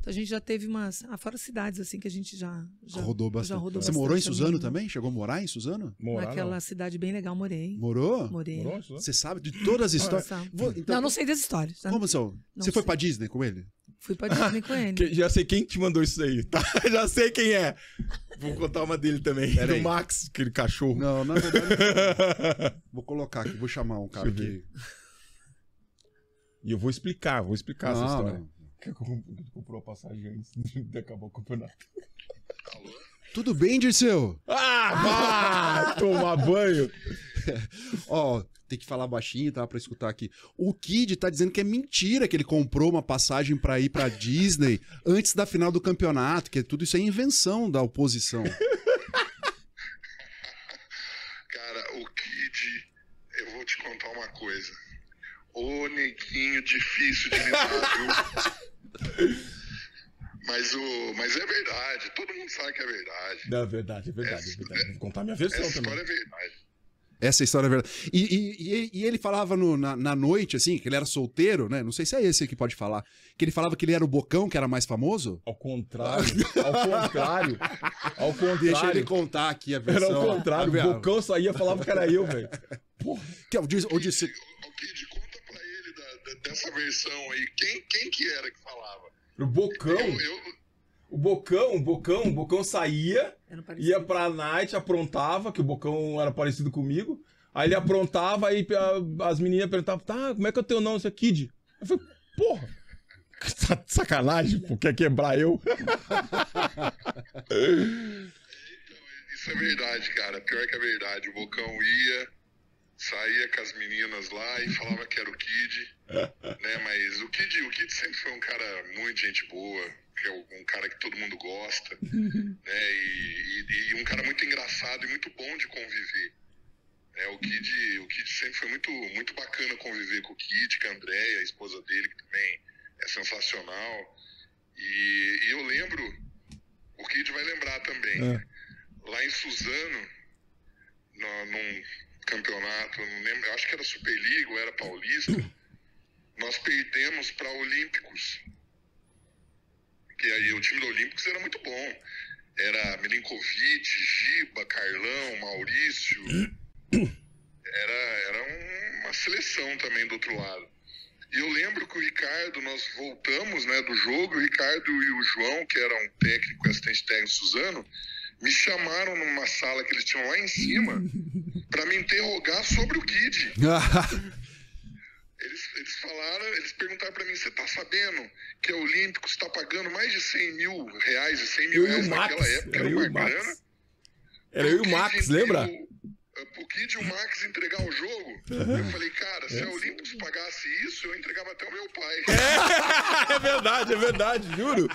Então a gente já teve umas. Ah, fora cidades assim que a gente já. já rodou bastante. Já rodou Você bastante morou em Suzano também? também? Chegou a morar em Suzano? Morar, Naquela não. cidade bem legal, morei. Morou? Morei. Morou, Você sabe de todas as histórias? Ah, então... Não, não sei das histórias. Tá? Como são? Você sei. foi pra Disney com ele? Fui pra Disney com ele. (laughs) Já sei quem te mandou isso aí, tá? (laughs) Já sei quem é. Vou contar uma dele também. Era o Max, aquele cachorro. Não, na verdade. (laughs) vou colocar aqui, vou chamar um cara aqui. E eu vou explicar, vou explicar não, essa história. Não que comprou a passagem antes de acabar o campeonato. Tudo bem, Dirceu? Ah, ah! tomar banho. (laughs) Ó, tem que falar baixinho, tá? Pra escutar aqui. O Kid tá dizendo que é mentira que ele comprou uma passagem pra ir pra Disney (laughs) antes da final do campeonato, que tudo isso é invenção da oposição. (laughs) Cara, o Kid, eu vou te contar uma coisa. Ô, neguinho difícil de lidar, viu? (laughs) Mas, o, mas é verdade, todo mundo sabe que é, é verdade. É verdade, é verdade. Essa, é verdade. Vou contar minha versão essa também. Essa história é verdade. Essa história é verdade. E, e, e ele falava no, na, na, noite, assim, que ele era solteiro, né? Não sei se é esse que pode falar. Que ele falava que ele era o Bocão, que era mais famoso? Ao contrário. ao contrário. (laughs) Ao contrário. Deixa ele contar aqui a versão. Era ao contrário. O Bocão saía e falava que era eu, velho. Porra. (laughs) Que, é o, o, o, o, o, dessa versão aí, quem, quem que era que falava? O Bocão. Eu, eu... O Bocão, o Bocão, o Bocão saía, ia pra night, aprontava, que o Bocão era parecido comigo. Aí ele aprontava, aí as meninas perguntavam, tá, como é que é o teu nome? Kid. Eu falei, porra, (laughs) sacanagem, porque quer quebrar eu? (laughs) Então, isso é verdade, cara. Pior que a é verdade. O Bocão ia, saía com as meninas lá e falava que era o Kid, (laughs) né? Mas o Kid, o Kid sempre foi um cara muito gente boa, que é um cara que todo mundo gosta, (laughs) né? E, e, e um cara muito engraçado e muito bom de conviver. É, o, Kid, o Kid sempre foi muito, muito bacana conviver com o Kid, com a Andréia, a esposa dele, que também é sensacional. E, e eu lembro, o Kid vai lembrar também, é. Né? lá em Suzano, no, num, campeonato, não lembro, acho que era Superliga ou era Paulista, (coughs) nós perdemos para Olímpicos. Que aí o time do Olímpicos era muito bom. Era Milinkovic, Giba, Carlão, Maurício. (coughs) Era, era uma seleção também do outro lado. E eu lembro que o Ricardo, nós voltamos né, do jogo, o Ricardo e o João, que era um técnico, assistente técnico Suzano, me chamaram numa sala que eles tinham lá em cima (laughs) para me interrogar sobre o Kid. (laughs) eles, eles falaram, eles perguntaram para mim, você tá sabendo que a é olímpico, está pagando mais de 100 mil reais, e 100 mil reais naquela Max. época, era, era uma grana. Era eu e o Max, lembra? pro Kid e o Max entregar o jogo. Eu falei, cara, se a é. Olympus pagasse isso, eu entregava até o meu pai. É, (laughs) é verdade, é verdade, juro.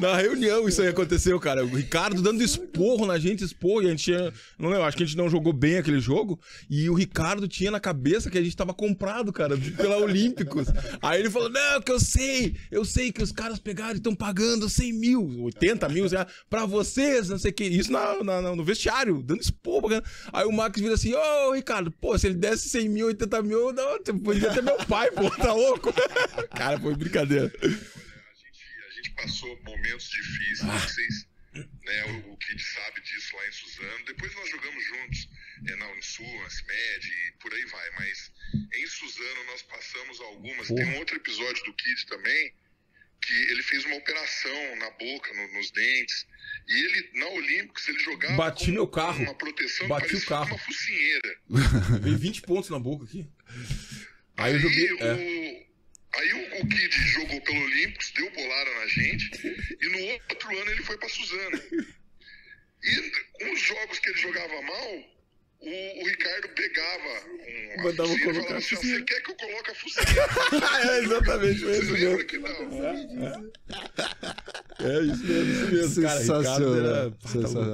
Na reunião isso aí aconteceu, cara. O Ricardo dando esporro na gente, esporro, e a gente tinha. Não lembro, acho que a gente não jogou bem aquele jogo. E o Ricardo tinha na cabeça que a gente tava comprado, cara, pela Olímpicos. Aí ele falou: não, que eu sei, eu sei que os caras pegaram e estão pagando 100 mil, 80 mil, sei lá, pra vocês, não sei o que. Isso na, na, no vestiário, dando esporro. Aí o Max diz assim, ô oh, Ricardo, pô, se ele desse 100 mil, 80 mil, não, tipo, podia ter meu pai, pô, tá louco? (laughs) Cara, foi brincadeira. A gente, a gente passou momentos difíceis, ah. vocês, né, o, o Kid sabe disso lá em Suzano. Depois nós jogamos juntos é, na Unisul, na CIMED, e por aí vai. Mas em Suzano nós passamos algumas. Pô. Tem um outro episódio do Kid também, que ele fez uma operação na boca, no, nos dentes. E ele, na Olympics, ele jogava Bati meu carro. uma proteção Bati o carro. uma focinheira. (laughs) Vem 20 pontos na boca aqui. Aí, aí eu joguei... O, é. Aí o, o Kid jogou pelo Olympics, deu bolada na gente, e no outro ano ele foi para Suzana. E uns jogos que ele jogava mal, o, o Ricardo pegava um Mandava fucina, colocar assim, você quer que eu coloque a fucina? (laughs) é exatamente isso mesmo. Que não. É, é. é. isso mesmo, isso mesmo. Sensacional.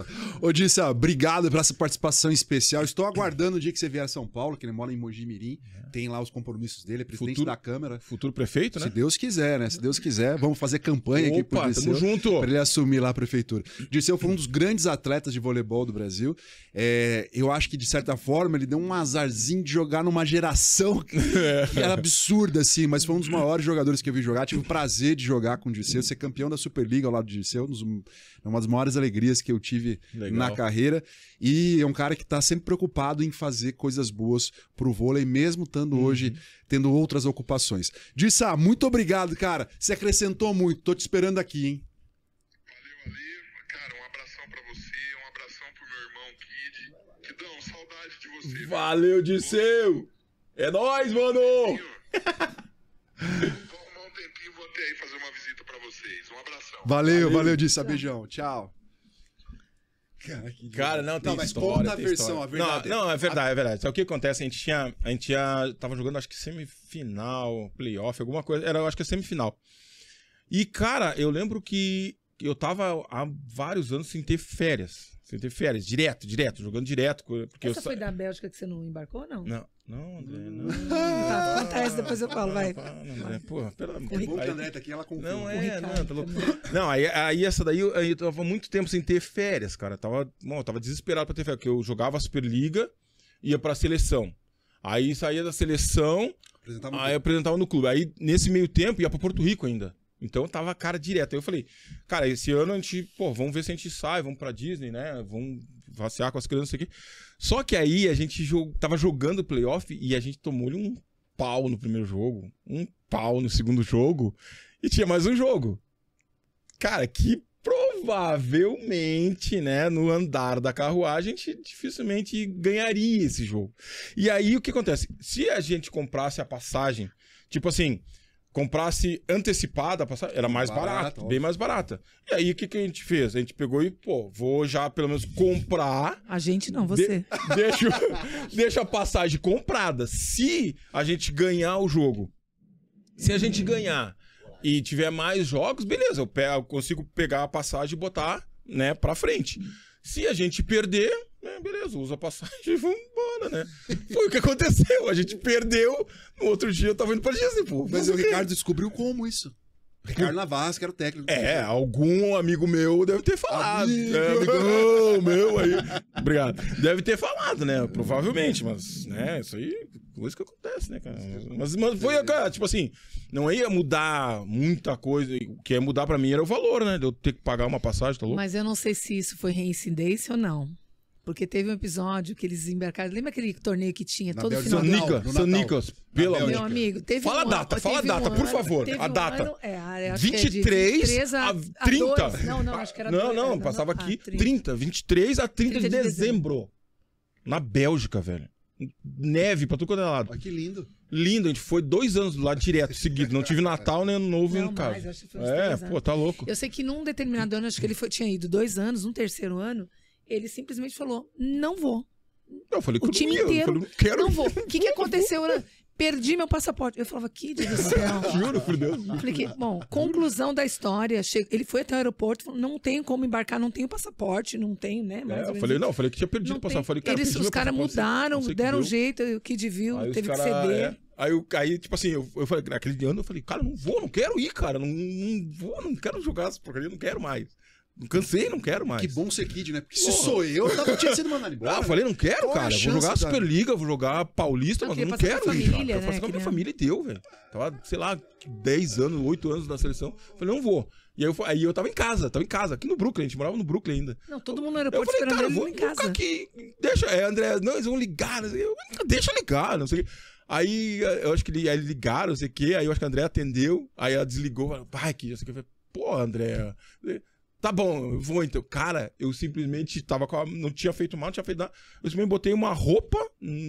Cara, era... obrigado pela sua participação especial. Estou aguardando o dia que você vier a São Paulo, que ele mora em Mogi Mirim. Tem lá os compromissos dele, é presidente futuro, da Câmara. Futuro prefeito, né? Se Deus quiser, né? Se Deus quiser, vamos fazer campanha Opa, aqui pro Disseu. junto. Pra ele assumir lá a prefeitura. Disseu foi um dos grandes atletas de voleibol do Brasil. É, eu acho que de certa forma, ele deu um azarzinho de jogar numa geração que, (laughs) que era absurda, assim, mas foi um dos maiores jogadores que eu vi jogar. Tive o prazer de jogar com o Dirceu, ser campeão da Superliga ao lado do Dirceu, é uma das maiores alegrias que eu tive Legal. na carreira. E é um cara que está sempre preocupado em fazer coisas boas pro vôlei, mesmo estando uhum. hoje tendo outras ocupações. Dirceu, muito obrigado, cara. Você acrescentou muito. Tô te esperando aqui, hein? Valeu, valeu. Valeu, Disseu! É nóis, mano! Vou um tempinho, vou até aí fazer uma visita pra vocês. Um abração. Valeu, valeu, Disseu. Beijão, tchau. Cara, Cara, não, tem não, mas história, a versão, a verdade. Não, não, é verdade, é verdade. só o que acontece? A gente tinha. A gente tinha, tava jogando, acho que semifinal, playoff, alguma coisa. Era, acho que é semifinal. E, cara, eu lembro que eu tava há vários anos sem ter férias sem ter férias, direto, direto, jogando direto. Porque Essa eu foi sa... da Bélgica que você não embarcou, não? Não, não, André, hum, não. tá, depois eu falo, vai. Não, André, porra, a André aqui, ela Não, é, não, tá louco. Não, aí, aí essa daí, eu, eu tava muito tempo sem ter férias, cara. Eu tava, bom, eu tava desesperado pra ter férias, porque eu jogava a Superliga, ia pra seleção. Aí saía da seleção, apresentava aí eu apresentava no clube. Aí, nesse meio tempo, ia pra Porto Rico ainda. Então tava cara direto. Aí eu falei, cara, esse ano a gente, pô, vamos ver se a gente sai, vamos pra Disney, né? Vamos passear com as crianças aqui. Só que aí a gente jog... tava jogando o playoff e a gente tomou-lhe um pau no primeiro jogo, um pau no segundo jogo e tinha mais um jogo. Cara, que provavelmente, né, no andar da carruagem, a gente dificilmente ganharia esse jogo. E aí o que acontece? Se a gente comprasse a passagem, tipo assim, comprasse antecipada, era mais barata, bem mais barata. E aí o que, que a gente fez? A gente pegou e, pô, vou já pelo menos comprar. A gente não, você. De, (laughs) deixa, deixa a passagem comprada. Se a gente ganhar o jogo, se a gente ganhar e tiver mais jogos, beleza, eu, pego, eu consigo pegar a passagem e botar, né, pra frente. Se a gente perder, é, beleza, usa a passagem e vambora, né? Foi o que aconteceu. A gente perdeu. No outro dia eu tava indo pra Disney, pô. Mas o Ricardo descobriu como isso. Ricardo Navas, que era o técnico. É, algum amigo meu deve ter falado. Amigo, é, amigão, meu aí. Obrigado. Deve ter falado, né? Provavelmente, mas, né, isso aí, coisa que acontece, né, cara? Mas, mas foi, cara, tipo assim, não ia mudar muita coisa. O que ia mudar pra mim era o valor, né? De eu ter que pagar uma passagem, tá louco? Mas eu não sei se isso foi reincidência ou não. Porque teve um episódio que eles embarcaram. Lembra aquele torneio que tinha Na todo Bélgica, final? São, Nicolas, São Nicolas, pelo amor Meu amigo, teve Fala um a data, fala a data, um por ano, favor. A um data. Ano, é, acho 23, 23 é a, a 30. A não, não, acho que era Não, dois, não, era, passava não, aqui. 30. 30, 23 a 30, 30 de, de dezembro. dezembro. Na Bélgica, velho. Neve pra tudo quanto é lado. que lindo. Lindo, a gente foi dois anos lá direto, seguido. Não tive Natal nem Ano Novo em casa. é, pô, tá louco. Eu sei que num determinado ano, acho que ele foi, tinha ido dois anos, um terceiro ano, ele simplesmente falou: não vou. Eu falei o time inteiro. falei, não, quero não vou. O que, que (laughs) aconteceu? Né? Perdi meu passaporte. Eu falava, que Deus do céu. Juro por Deus. Falei que, bom, conclusão da história. Ele foi até o aeroporto, falou, não tem como embarcar, não tenho passaporte, não tenho, né? É, eu falei, não, eu falei que tinha perdido o passaporte. Falei, cara, Eles, os caras mudaram, deram jeito, o que deviu, teve cara, que ceder. É. Aí, eu, aí, tipo assim, eu, eu falei, naquele ano eu falei, cara, não vou, não quero ir, cara, não, não vou, não quero jogar essa porcaria, não quero mais. Cansei, não quero mais. Que bom ser kid, né? Porque se Porra. sou eu, eu tinha sido mandado embora. Ah, eu falei, não quero, Qual cara. É vou jogar jogar Superliga, vou jogar Paulista, não, mas não quero. Família, cara. Né, eu com a minha família e deu, velho. Tava, sei lá, 10 anos, 8 anos na seleção. Falei, não vou. E aí eu, aí eu tava em casa, tava em casa, aqui no Brooklyn, a gente morava no Brooklyn ainda. Não, todo mundo no aeroporto eu falei, esperando cara, vou, em casa. Aqui, deixa, é, André, não, eles vão ligar, eu, deixa ligar, não sei o que. Aí eu acho que aí ligaram, não sei o que, aí eu acho que o André atendeu, aí ela desligou, falou, pai, que, não sei o que, pô, André, Tá bom, eu vou então. Cara, eu simplesmente tava com a... Não tinha feito mal, não tinha feito nada. Eu simplesmente botei uma roupa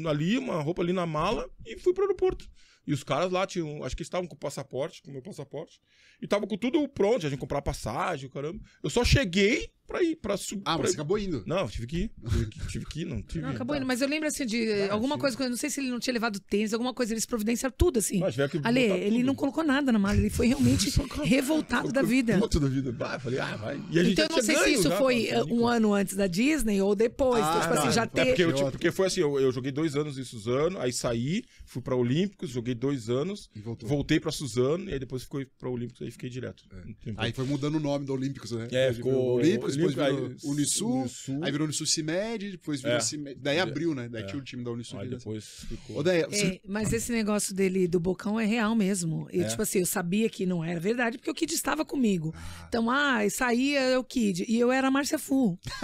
ali, uma roupa ali na mala e fui pro aeroporto. E os caras lá tinham. Acho que estavam com o passaporte, com o meu passaporte e tava com tudo pronto, já tinha comprar passagem, caramba. Eu só cheguei pra ir, pra subir. Ah, pra mas você acabou indo. Não, tive que ir. Tive que, tive que ir, não tive. Não, acabou tá. indo, mas eu lembro assim de ah, alguma sim. coisa, não sei se ele não tinha levado tênis, alguma coisa, eles providenciaram tudo assim. Mas que Ale, ele não colocou nada na mala, ele foi realmente (laughs) revoltado da vida. (laughs) Revoltado da vida. Ah, falei, ah, vai. então eu não sei se isso já, foi já, eh, um cara. ano antes da Disney ou depois, ah, então, tipo ah, assim, não, assim, já é teve. Porque, eu, tipo, porque foi assim, eu, eu, joguei dois anos em Suzano, aí saí, fui pra Olímpicos, joguei dois anos, voltei pra Suzano, e aí depois fui pra Olímpicos, aí fiquei direto. É. aí foi mudando o nome do Olímpicos, né? É, aí ficou Olímpicos, depois virou aí, Unisul, Unisul, aí virou Unisul Cimed, depois virou é. Cimed, daí é. abriu, né? Daí é. tinha o time da Unisul. Aí depois ficou... você... É, mas esse negócio dele do Bocão é real mesmo. Eu, é. Tipo assim, eu sabia que não era verdade, porque o Kid estava comigo. Ah. Então, ah, saía o Kid, e eu era a Márcia Fu. (laughs)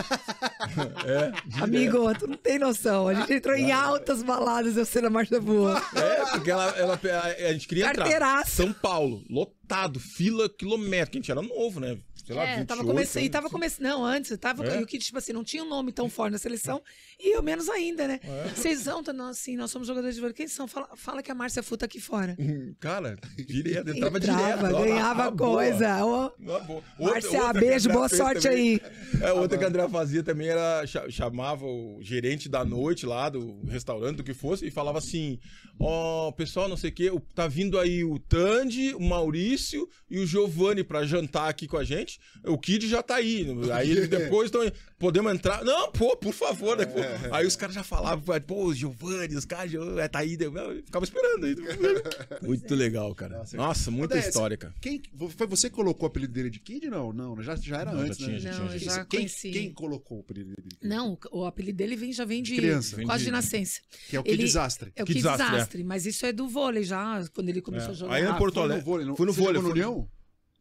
é, Amigo, tu não tem noção. A gente entrou em altas baladas eu sendo a Márcia Fu. É, porque ela, ela, a gente queria entrar. São Paulo, lotado lotado, fila quilométrica. A gente era novo, né? Sei lá, é, 28, tava começando. E tava começando. Não, antes, tava. É? E o que, tipo assim, não tinha um nome tão forte na seleção. E eu menos ainda, né? É. (laughs) Vocês são, tá, assim, nós somos jogadores de vôlei. Quem são? Fala, fala que a Márcia Futa tá aqui fora. Hum, cara, direto, (laughs) entrava, direto. Ganhava (laughs) ah, coisa. Boa. Outra, Márcia, outra beijo, boa sorte aí. É, outra ah, que a André fazia também era chamava o gerente da noite lá, do restaurante, do que fosse, e falava assim: Ó, oh, pessoal, não sei o quê, tá vindo aí o Tandy, o Maurício Maurício e o Giovanni para jantar aqui com a gente. O Kid já tá aí. (laughs) Aí eles depois também podemos entrar? Não, pô, por favor. Né? Pô. É. Aí os caras já falavam, pô, Giovanni, os caras, é, tá aí, eu ficava esperando. Aí. (laughs) Muito é. legal, cara. Nossa, Nossa muita história, cara. Quem, foi você que colocou o apelido dele de Kid? Não, não, já, já era não, antes, já né? tinha, né? Já tinha, já tinha. Quem, quem, colocou o apelido dele? Não, o apelido dele vem, já vem de, de criança. Vem quase de, de nascença. Que é o que ele, desastre. É o que, desastre, desastre é. mas isso é do vôlei já, quando ele começou é. a jogar. Aí é no ah, Porto Alegre. Fui no vôlei. Fui no vôlei. no União?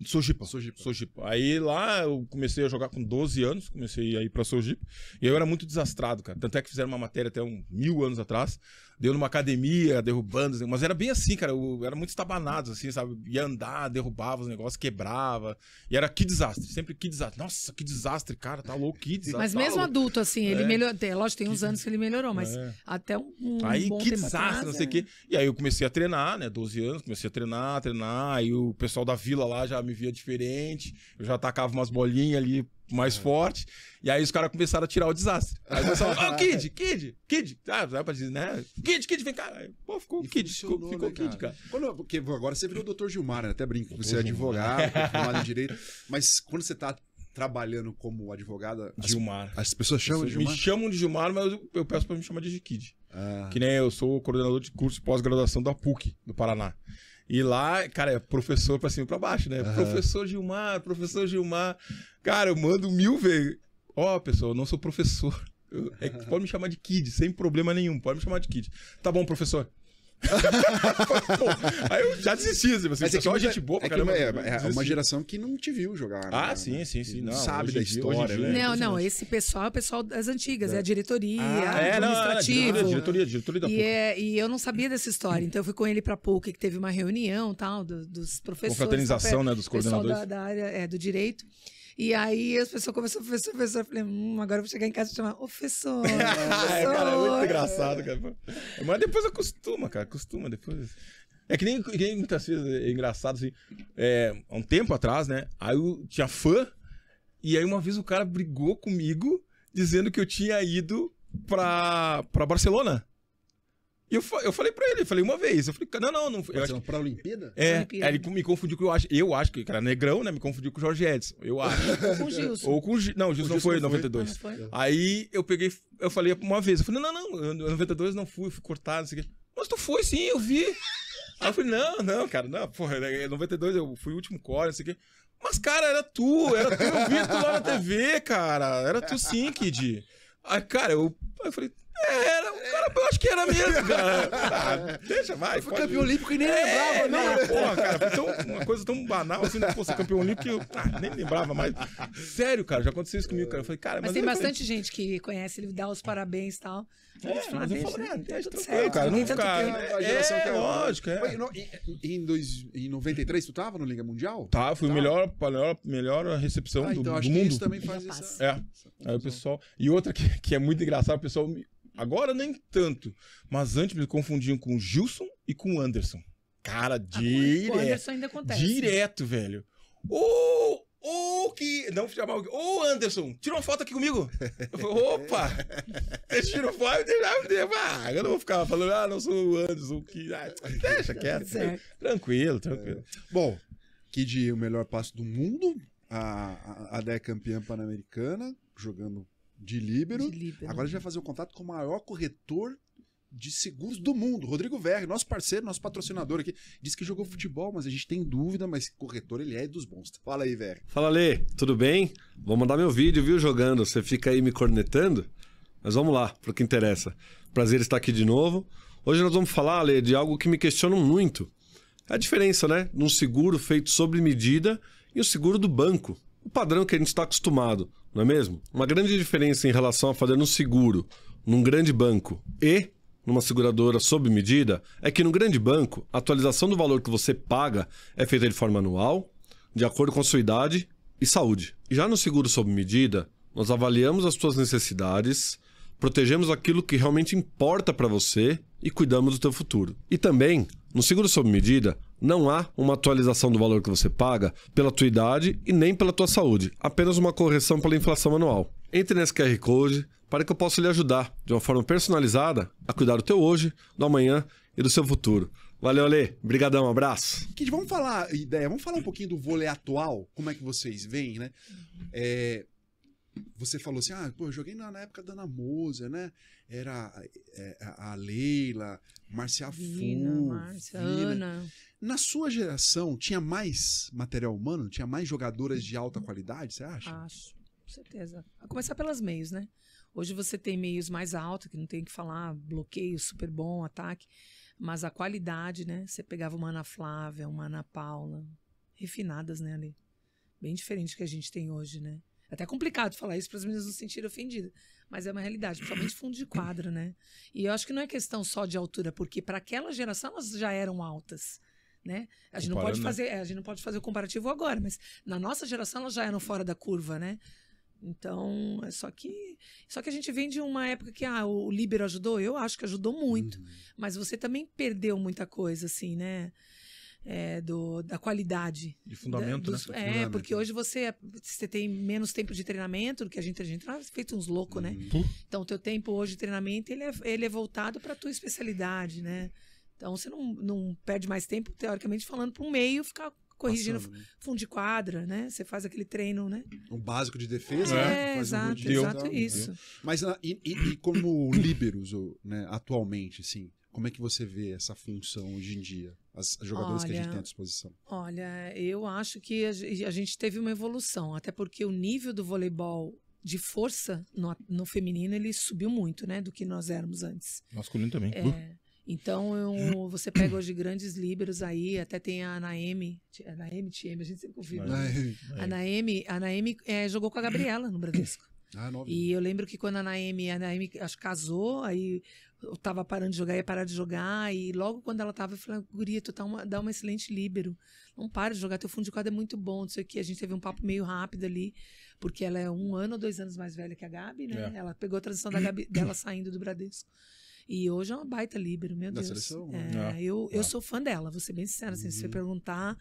Sojipa. Sojipa. Sojipa. Aí lá eu comecei a jogar com 12 anos, comecei a ir pra Sojipa. E eu era muito desastrado, cara. Tanto é que fizeram uma matéria até um mil anos atrás deu numa academia, derrubando, mas era bem assim, cara, eu, era muito estabanado, assim, sabe? Ia andar, derrubava os negócios, quebrava. E era que desastre, sempre que desastre. Nossa, que desastre, cara, tá louco, que desastre. Mas tá mesmo louco. adulto, assim, ele é. melhorou. Lógico, tem uns que... anos que ele melhorou, mas é. até um. um aí, que desastre, não sei o é. quê. E aí eu comecei a treinar, né? 12 anos, comecei a treinar, treinar. Aí o pessoal da vila lá já me via diferente. Eu já atacava umas bolinhas ali mais é. forte. E aí os caras começaram a tirar o desastre. Aí começaram, falar, (laughs) oh, Kid, Kid, Kid. Ah, vai pra dizer, né? Kid, Kid, vem cá. Pô, ficou e Kid, ficou, né, Kid, cara. Quando, porque agora você virou doutor Gilmar, né? Até brinco você é advogado, (laughs) formado em direito. Mas quando você tá trabalhando como advogada... Gilmar. As, as pessoas chamam pessoas de Gilmar? Me chamam de Gilmar, mas eu, eu peço pra me chamar de Kid. Ah. Que nem eu sou coordenador de curso de pós-graduação da PUC, do Paraná. E lá, cara, é professor pra cima e pra baixo, né? Uhum. Professor Gilmar, professor Gilmar. Cara, eu mando mil vezes. Ó, oh, pessoal, eu não sou professor. Eu, é, pode me chamar de Kid, sem problema nenhum. Pode me chamar de Kid. Tá bom, professor. (laughs) aí eu já desisti. Assim, assim Mas é que gente boa, é, caramba, é, é, é uma geração que não te viu jogar. Né? Ah, sim, sim, sim. Não, sabe da história, dia, né? É não, não, esse pessoal é o pessoal das antigas, é, a é. diretoria, ah, é, administrativo. Não, é, diretoria, diretoria da PUC. E, é, e eu não sabia dessa história, então eu fui com ele pra PUC, que teve uma reunião tal, do, dos professores. Confraternização, né, dos coordenadores. Da, da área é, do direito. E aí as pessoas começaram, professor, professor, eu falei, hum, agora eu vou chegar em casa e chamar, professor. (laughs) é, cara, é muito engraçado, cara. Mas depois acostuma, cara, acostuma depois. É que nem, que nem muitas vezes é engraçado, assim, é, há um tempo atrás, né, aí eu tinha fã, e aí uma vez o cara brigou comigo, dizendo que eu tinha ido pra, pra Barcelona. E eu, eu falei pra ele, falei uma vez. Eu falei, não, não, não. Pode eu ser olimpíada É, Olimpíada. ele me confundiu com eu acho. Eu acho que, era é negrão, né? Me confundiu com o Jorge Edson. Eu acho. Ou com o Gilson. Ou com o Gilson. Não, o Gilson não foi em 92. Não foi. É. Aí eu peguei, eu falei uma vez. Eu falei, não, não, eu, 92 não fui, fui cortado, não sei o quê. Mas tu foi sim, eu vi. Aí eu falei, não, não, cara, não, porra, 92 né, eu fui o último core, não sei o quê. Mas, cara, era tu, era tu, eu vi tu lá na TV, cara. Era tu sim, Kid. Aí, cara, eu, eu falei, era, o cara, eu acho que era mesmo, cara. (laughs) deixa, vai. foi fui pode... campeão olímpico e nem é, lembrava, não. Né? Porra, cara, foi tão uma coisa tão banal assim, não fosse campeão olímpico que eu ah, nem lembrava mais. Sério, cara, já aconteceu isso comigo, cara. Eu falei, cara, mas. mas tem bastante falei... gente que conhece, ele dá os parabéns e tal. É, eu falo, né? Ah, deixa tudo certo, cara. Não, né? cara. É, é lógico, é. Em, dois, em 93, tu tava no Liga Mundial? Tá, fui o melhor, melhor, melhor recepção ah, do, então, do mundo. Isso também faz isso. É. Aí o pessoal. E outra que, que é muito engraçado, o pessoal Agora nem tanto. Mas antes me confundiam com o Gilson e com o Anderson. Cara, ah, direto. O Anderson ainda acontece. Direto, velho. Ô, oh, oh, que. Não chamar o. Oh, Anderson, tira uma foto aqui comigo. Eu falei, opa! Você tirou foto deixa ah, Eu não vou ficar falando, ah, não sou o Anderson. Que... Ah, deixa (laughs) quieto. Né? Tranquilo, tranquilo. É. Bom, Kid, o melhor passo do mundo. A, a, a Dé campeã pan-americana, jogando de líbero. De Agora a gente vai fazer o contato com o maior corretor de seguros do mundo, Rodrigo Verg, nosso parceiro, nosso patrocinador aqui, disse que jogou futebol, mas a gente tem dúvida, mas corretor ele é dos bons. Fala aí, Verg. Fala, Lê, tudo bem? Vou mandar meu vídeo, viu, jogando. Você fica aí me cornetando, mas vamos lá, para o que interessa. Prazer estar aqui de novo. Hoje nós vamos falar, Lê, de algo que me questionam muito. É a diferença, né, num seguro feito sobre medida e o seguro do banco. O padrão que a gente está acostumado não é mesmo? Uma grande diferença em relação a fazer no seguro, num grande banco e numa seguradora sob medida, é que no grande banco, a atualização do valor que você paga é feita de forma anual, de acordo com a sua idade e saúde. Já no seguro sob medida, nós avaliamos as suas necessidades, protegemos aquilo que realmente importa para você e cuidamos do teu futuro. E também no seguro sob medida, não há uma atualização do valor que você paga pela tua idade e nem pela tua saúde, apenas uma correção pela inflação anual. Entre nesse QR Code para que eu possa lhe ajudar de uma forma personalizada a cuidar do teu hoje, do amanhã e do seu futuro. Valeu, Ale. Obrigadão, um abraço. Kid, vamos falar, ideia, vamos falar um pouquinho do vôlei atual, como é que vocês veem, né? É, você falou assim, ah, pô, eu joguei na, na época da Ana Moser, né? Era é, a Leila, Marcia Vina, Marcia, Vina. Ana. Na sua geração, tinha mais material humano? Tinha mais jogadoras de alta qualidade, você acha? Acho, com certeza. A começar pelas meios, né? Hoje você tem meios mais altos, que não tem que falar bloqueio super bom, ataque. Mas a qualidade, né? Você pegava uma Ana Flávia, uma Ana Paula, refinadas, né, ali? Bem diferente do que a gente tem hoje, né? É até complicado falar isso para as meninas não se sentirem ofendidas. Mas é uma realidade, principalmente fundo de quadro, né? E eu acho que não é questão só de altura, porque para aquela geração elas já eram altas. Né? A, gente não pode fazer, é, a gente não pode fazer o comparativo agora, mas na nossa geração elas já eram fora da curva, né? Então, é só que só que a gente vem de uma época que ah, o Líbero ajudou, eu acho que ajudou muito, uhum. mas você também perdeu muita coisa assim, né? é, do, da qualidade. De fundamento, da, né? dos, né? É, porque hoje você, é, você tem menos tempo de treinamento do que a gente. A gente tá feito uns loucos, né? Uhum. Então, o teu tempo hoje de treinamento, ele é, ele é voltado para tua especialidade, né? Então, você não, não perde mais tempo, teoricamente, falando para um meio ficar corrigindo Passando, né? fundo de quadra, né? Você faz aquele treino, né? um básico de defesa, é, né? exato, um exato né? isso. Mas ah, e, e, e como líberos, né, atualmente, assim, como é que você vê essa função hoje em dia? as jogadoras olha, que a gente tem à disposição? Olha, eu acho que a, gente teve uma evolução, até porque o nível do voleibol de força no, no feminino ele subiu muito, né, do que nós éramos antes. Masculino também. É, uh. Então, eu, é (coughs) você pega hoje grandes líberos aí, até tem a Naemi, a Naemi, Tiem, a gente sempre confia. Né? A Naemi, a Naemi é, jogou com a Gabriela no Bradesco. (coughs) Ah, e eu lembro que quando a Naemi, a Naemi acho, casou, aí eu tava parando de jogar, ia parar de jogar, e logo quando ela tava, eu falei, guria, tu tá uma, dá uma excelente líbero, não para de jogar, teu fundo de quadra é muito bom, não sei o que, a gente teve um papo meio rápido ali, porque ela é um ano ou dois anos mais velha que a Gabi, né, é. ela pegou a transição da Gabi, dela saindo do Bradesco, e hoje é uma baita líbero, meu da Deus. Seleção, né? é, é, eu, eu é. sou fã dela, vou ser bem sincera, assim, uhum. se você uhum. perguntar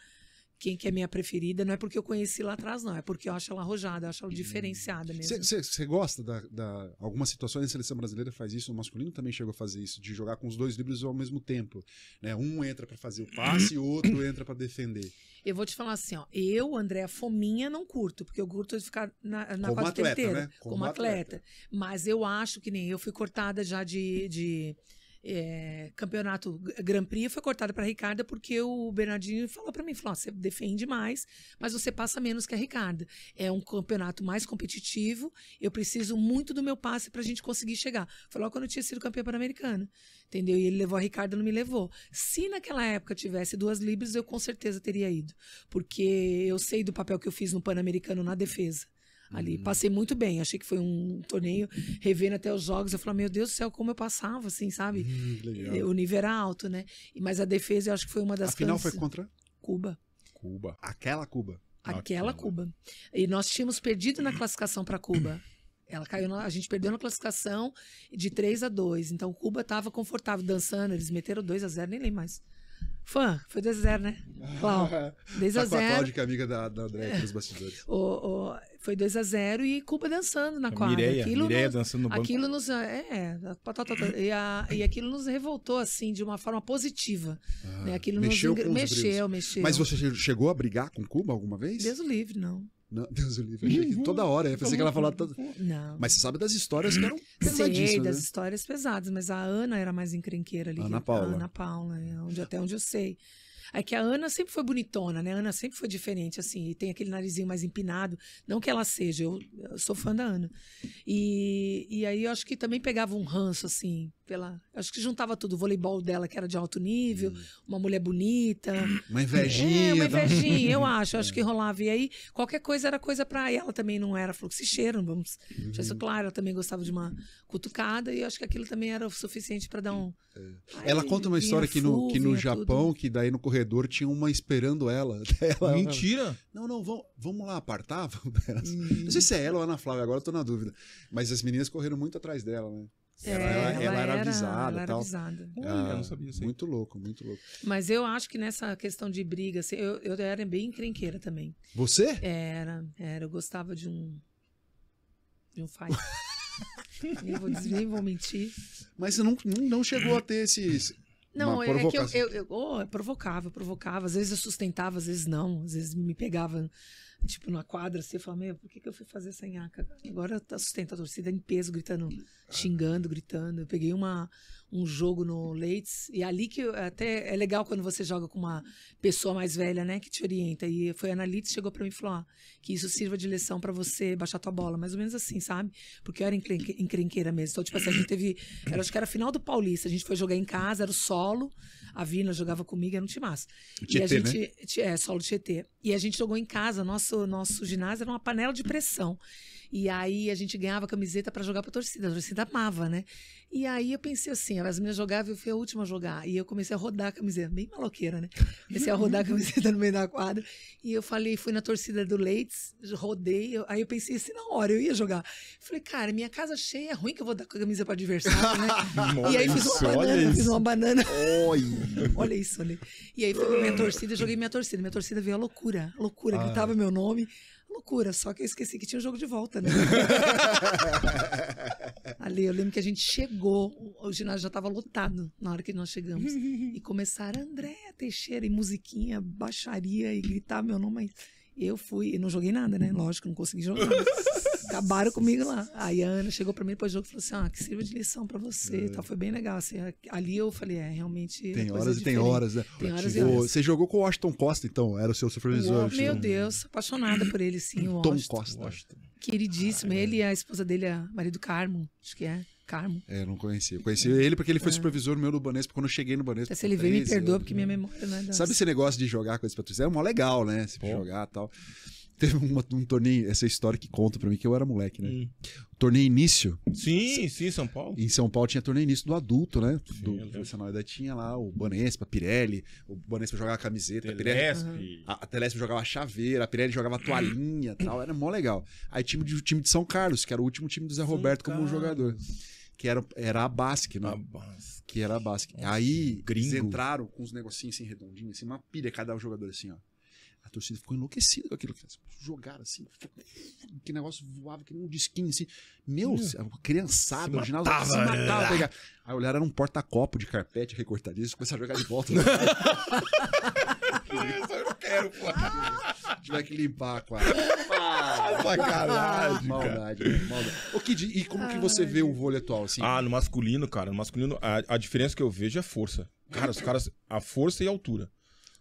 quem que é minha preferida, não é porque eu conheci lá atrás, não, é porque eu acho ela arrojada, eu acho ela hum. diferenciada mesmo. Você gosta da, da. Algumas situações a seleção brasileira faz isso, o masculino também chegou a fazer isso, de jogar com os dois livros ao mesmo tempo. Né? Um entra para fazer o passe e o outro (coughs) entra para defender. Eu vou te falar assim, ó. Eu, André, fominha não curto, porque eu curto de ficar na, na como atleta, inteira, né? como, como atleta. atleta. Mas eu acho que nem eu fui cortada já de, de é, campeonato Grand Prix foi cortada para Ricarda porque o Bernardinho falou para mim, falou, você defende mais, mas você passa menos que a Ricarda. É um campeonato mais competitivo, eu preciso muito do meu passe para a gente conseguir chegar. Foi logo quando eu tinha sido campeã pan-americana, entendeu? E ele levou a Ricarda, não me levou. Se naquela época tivesse duas libras, eu com certeza teria ido, porque eu sei do papel que eu fiz no pan-americano na defesa ali. Uhum. Passei muito bem, achei que foi um torneio, revendo até os jogos, eu falei, meu Deus do céu, como eu passava, assim, sabe? Hum, o nível era alto, né? Mas a defesa eu acho que foi uma das... A final foi contra? Cuba. Cuba. Aquela Cuba. Ah, Aquela Cuba. E nós tínhamos perdido na classificação para Cuba. Ela caiu, na, a gente perdeu na classificação de 3 a 2. Então Cuba estava confortável dançando, eles meteram 2 a 0, nem lembro mais. Fã, foi 2 a 0 né? Cláudio. (laughs) 2 a 0 tá com a Cláudia, que é amiga da, da André aqui nos bastidores. (laughs) O, o, foi 2 a 0 e Cuba dançando na quadra. Mireia, aquilo Mireia nos, dançando no banco. Aquilo nos... É, a, é, tá, tá, tá, e, a, e aquilo nos revoltou, assim, de uma forma positiva. Né? Ah, né? aquilo mexeu nos, mexeu, brilhos. mexeu. Mas você chegou a brigar com Cuba alguma vez? Deus livre, não. Não, (laughs) Deus livre. Uhum. Toda hora. Eu pensei que ela falava. Toda... Não. Mas você sabe das histórias que eram pesadíssimas. Sei, né? das né? histórias pesadas, mas a Ana era mais encrenqueira ali. Ana Paula. Ana Paula, é, onde, até onde eu sei. É que a Ana sempre foi bonitona, né? A Ana sempre foi diferente, assim, e tem aquele narizinho mais empinado. Não que ela seja, eu, eu sou fã da Ana. E, e aí eu acho que também pegava um ranço, assim, pela. Acho que juntava tudo, o voleibol dela, que era de alto nível, hum. uma mulher bonita. Hum. Uma é, invejinha. É, uma invejinha, eu acho, eu acho é. que rolava. E aí, qualquer coisa era coisa para ela também, não era fluxicheiro, vamos uhum. deixar isso claro, ela também gostava de uma cutucada, e eu acho que aquilo também era o suficiente para dar um. É. ela conta uma história que no, que no Japão, tudo. que daí no corredor tinha uma esperando ela. (laughs) ela Mentira! Não, não, vamos, vamos lá apartar? hum. (laughs) Não sei se é ela ou é a Ana Flávia, agora eu tô na dúvida. Mas as meninas correram muito atrás dela, né? É, ela, ela, ela, era, avisada. Ela era avisada. Ah, eu não sabia assim. Muito louco, muito louco. Mas eu acho que nessa questão de briga, assim, eu, eu era bem encrenqueira também. Você? Era, era. Eu gostava de um. de um fight. (laughs) nem, vou, nem vou mentir. Mas você não, não chegou a ter esses. Não, é, é que eu, eu, eu, oh, eu provocava, provocava. Às vezes eu sustentava, às vezes não. Às vezes me pegava tipo, numa quadra, você assim, fala, meu, por que, que eu fui fazer essa nhaca? Agora tá sustenta a torcida em peso, gritando, xingando, gritando. Eu peguei uma, um jogo no Leites, e é ali que eu, até é legal quando você joga com uma pessoa mais velha, né, que te orienta. E foi a Analytics chegou para mim e falou, ó, que isso sirva de lição para você baixar tua bola, mais ou menos assim, sabe? Porque eu era encrenqueira mesmo. Então, tipo assim, a gente teve, era, acho que era final do Paulista, a gente foi jogar em casa, era o solo, a Vina jogava comigo, era um time massa. Tietê, e a né? gente, né? É, solo Tietê. E a gente jogou em casa, nosso, nosso ginásio era uma panela de pressão. E aí a gente ganhava camiseta para jogar pra torcida. A torcida amava, né? E aí eu pensei assim, as meninas jogavam e eu fui a última a jogar. E eu comecei a rodar a camiseta, bem maloqueira, né? Comecei a rodar a (laughs) camiseta no meio da quadra. E eu falei, fui na torcida do Leites, rodei. Eu, aí eu pensei assim, na hora, eu ia jogar. Falei, cara, minha casa cheia, é ruim que eu vou dar com a camisa pra adversário, né? (laughs) e aí fiz uma banana, fiz uma banana. olha (laughs) isso, olha. Né? E aí fui minha torcida, joguei minha torcida. Minha torcida veio a loucura, a loucura. Ah. Gritava meu nome loucura, só que eu esqueci que tinha o jogo de volta, né? (laughs) Ali, eu lembro que a gente chegou, o ginásio já estava lotado na hora que nós chegamos. e começaram André Teixeira e musiquinha, baixaria e gritar meu nome. Eu fui, e não joguei nada, né? Lógico, não consegui jogar acabaram comigo lá. Aí a Ana chegou para mim depois do jogo e falou assim: ah, que sirva de lição para você. É. Foi bem legal. Assim, ali eu falei: é, realmente. Tem horas e tem horas, né? Tem horas e horas. Você jogou com o Washington Costa, então? Era o seu supervisor? Oh, meu Deus, apaixonada por ele, sim. O Tom Washington. Costa. Washington. Queridíssimo. Ah, é. Ele e a esposa dele, a Maria do Carmo, acho que é. Carmo. É, não conhecia. Eu conheci ele porque ele foi é. supervisor meu no Banespa quando eu cheguei no Banespa. Se ele veio, me perdoa, porque minha né? memória não é dessa. Sabe esse negócio de jogar coisas esse tu? É mó legal, né? Se jogar e tal. Teve uma, um torneio, essa história que conta para mim que eu era moleque, né? Hum. Torneio início. Sim, sim, São Paulo. Em São Paulo tinha torneio início do adulto, né? Sim, do profissional. Daí tinha lá o Banespa, Pirelli, o Banespa jogava camiseta, a A, a Telespe jogava chaveira, a Pirelli jogava toalhinha tal, era mó legal. Aí time de, time de São Carlos, que era o último time do Zé Roberto como jogador. Que era, era a Basque, né? A Basque. Que era a Basque. Aí gringo. eles entraram com uns negocinhos assim redondinhos, assim, uma pilha cada jogador assim, ó. A torcida ficou enlouquecida com aquilo. Jogaram assim, que negócio voava, que um disquinho assim. Meu, a criançada, se o ginásio matava, se matava. Pegar. Né? Tá Aí olharam, era um porta-copo de carpete recortadíssimo, começaram a jogar de volta. Né? Isso, eu não quero, pô. (laughs) Tiver que limpar a quadra. sacanagem, maldade, cara. Maldade. Né? Kid, e como que você vê o vôlei atual, assim? Ah, no masculino, cara, no masculino, a, a diferença que eu vejo é a força. Cara, os caras, a força e a altura.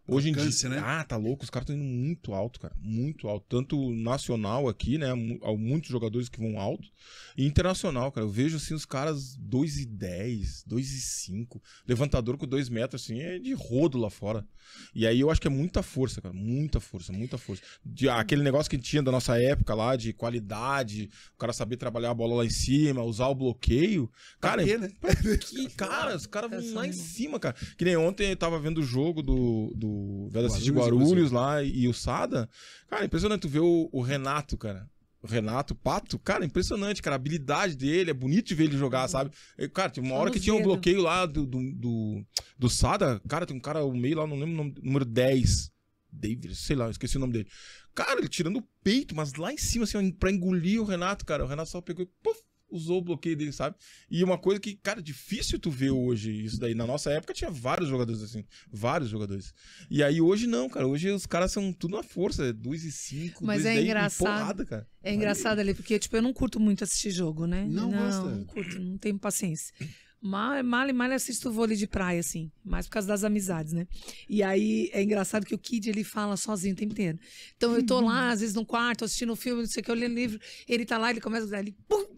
Hoje em câncer, dia. Né? Ah, tá louco. Os caras estão indo muito alto, cara. Muito alto. Tanto nacional aqui, né? Há muitos jogadores que vão alto. E internacional, cara. Eu vejo assim os caras 2,10, 2,5. Levantador com 2 metros, assim, é de rodo lá fora. E aí eu acho que é muita força, cara. Muita força, muita força. De, aquele negócio que tinha da nossa época lá, de qualidade, o cara saber trabalhar a bola lá em cima, usar o bloqueio. Cara, pra quê, né? Pra (laughs) que, cara, os caras vão lá em cima, cara. Que nem ontem eu tava vendo o jogo do, do o Velocity de Guarulhos lá e o Sada. Cara, impressionante tu ver o, o Renato, cara. O Renato Pato, cara, impressionante, cara. A habilidade dele, é bonito de ver ele jogar, sabe? Cara, tinha uma hora que tinha um bloqueio lá do, do, do, do Sada. Cara, tem um cara, o meio lá, não lembro o nome, número 10. David, sei lá, esqueci o nome dele. Cara, ele tirando o peito, mas lá em cima, assim, pra engolir o Renato, cara. O Renato só pegou e puff, usou o bloqueio dele, sabe? E uma coisa que, cara, difícil tu ver hoje isso daí. Na nossa época tinha vários jogadores assim, vários jogadores. E aí hoje não, cara. Hoje os caras são tudo na força, 2 é e 5, dois é engraçado. Porrada, cara. É engraçado ali, porque, tipo, eu não curto muito assistir jogo, né? Não, não gosta. Não curto, não tenho paciência. Mal, mal e mal assisto vôlei de praia, assim. Mais por causa das amizades, né? E aí é engraçado que o Kid ele fala sozinho o tempo inteiro. Então eu tô lá, às vezes, no quarto, assistindo um filme, não sei o que, eu lendo livro, ele tá lá, ele começa. Ele, pum,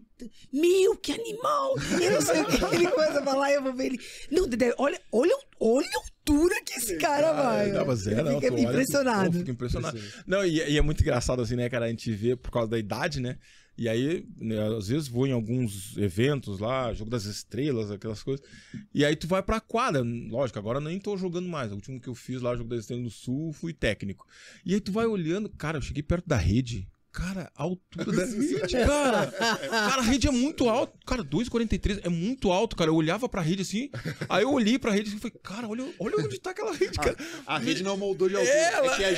meu, que animal! Eu não sei o que ele começa a falar, eu vou ver ele. Não, Dedé, olha, olha, olha a altura que esse cara ah, vai. Dava zero, fica impressionado. fica impressionado. Não, e, e, é muito engraçado assim, né, cara? A gente vê por causa da idade, né? E aí, né, às vezes vou em alguns eventos lá, jogo das estrelas, aquelas coisas. E aí tu vai pra quadra. Lógico, agora nem tô jogando mais. O último que eu fiz lá, jogo das estrelas no sul, fui técnico. E aí tu vai olhando, cara, eu cheguei perto da rede Cara, a altura da rede, cara. Cara, a rede é muito alta. Cara, 2,43 é muito alto, cara. Eu olhava pra rede assim, aí eu olhei pra rede e falei, cara, olha, olha onde tá aquela rede, cara. A, a rede não é moldou de é, altura. Ela, é que é a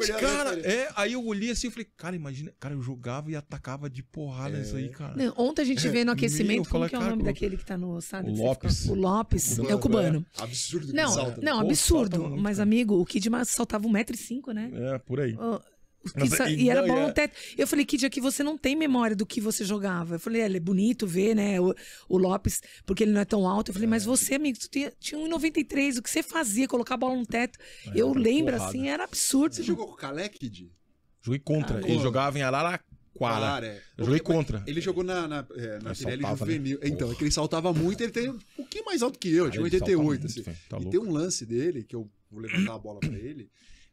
gente, cara, é. Aí eu olhei assim e falei, cara, imagina. Cara, eu jogava e atacava de porrada é. isso aí, cara. Não, ontem a gente veio no (laughs) aquecimento, como que é o nome cara, daquele que tá no, sabe? O Lopes. O Lopes, é o cubano. É absurdo que não, salta. Não, absurdo. Pô, salta, mas, amigo, o Kidman saltava 1,5m, né? É, por aí isso, e, era bola no teto. Eu falei, Kid, aqui você não tem memória do que você jogava. Eu falei, é, é bonito ver, né? O, o, Lopes, porque ele não é tão alto. Eu falei, é. mas você, amigo, tu tinha, tinha 93, O que você fazia? Colocar a bola no teto. É, eu lembro, porrada. assim, era absurdo. Você jogou com o Calé, Kid? Joguei contra. Ah, ele jogava em Araraquara. Quara. É. Eu joguei contra. Ele jogou na, na, é, na Pirelli saltava, né? Juvenil. Né? Então, é que ele saltava muito, ele tem um pouquinho mais alto que eu, tinha 88. Assim. tá e tem um lance dele, que eu vou levantar a bola pra ele,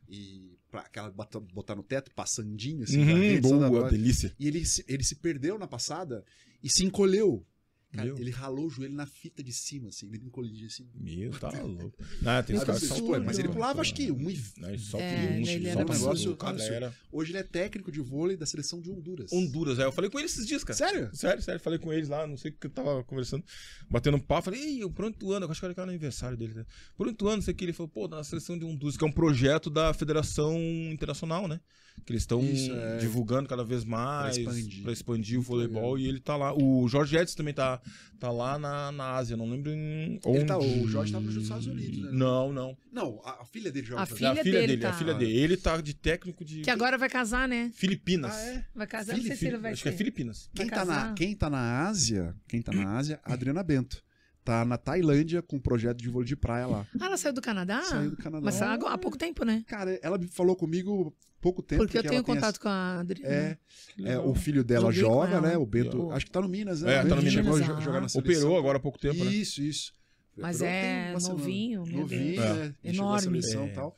e pra aquela botar no teto, passandinho, assim, uhum, dentro, boa, delícia. E ele, ele se perdeu na passada e se encolheu. Cara, ele ralou o joelho na fita de cima, assim, ele encolhia assim. Meu, tá (laughs) louco. Não, ah, tem os caras são, mas ele pulava, acho que um e... É, só é, um, só um negócio. Cara, hoje ele é técnico de vôlei da seleção de Honduras. Honduras, é. Eu falei com ele esses dias, cara. Sério? Sério, sério. Falei com eles lá, não sei o que eu tava conversando, batendo um papo. Falei, ei, o ano Eu acho que era o aniversário dele. Né? Por ano sei que. Ele falou, pô, na seleção de Honduras, que é um projeto da Federação Internacional, né? que eles estão é. divulgando cada vez mais para expandir. expandir. o voleibol e ele tá lá. O Jorge Edson também tá, tá lá na, na Ásia, não lembro em onde. Ele tá, o Jorge tava tá nos Estados Unidos, né? Não, não. Não, a, filha dele joga. A filha, a filha dele, dele tá. a filha dele. Ele tá de técnico de Que agora vai casar, né? Filipinas. Ah, é? Vai casar, Fili não sei se ele vai Acho ter. que é Filipinas. Quem está tá, na, quem tá na Ásia, quem tá na Ásia, Adriana Bento tá na Tailândia com um projeto de vôlei de praia lá. Ah, ela saiu do Canadá? Saiu do Canadá. Mas ah, há pouco tempo, né? Cara, ela falou comigo pouco tempo. Porque, porque eu tenho contato com a Adriana. É, né? é, o filho dela Joguei joga, né? O Bento, acho que tá no Minas, né? É, tá no Minas. Chegou a é. jogar na seleção. Operou agora há pouco tempo, né? Isso, isso. Mas é novinho, meu Novinho, Deus. É. Né? Enorme. Seleção, é. tal.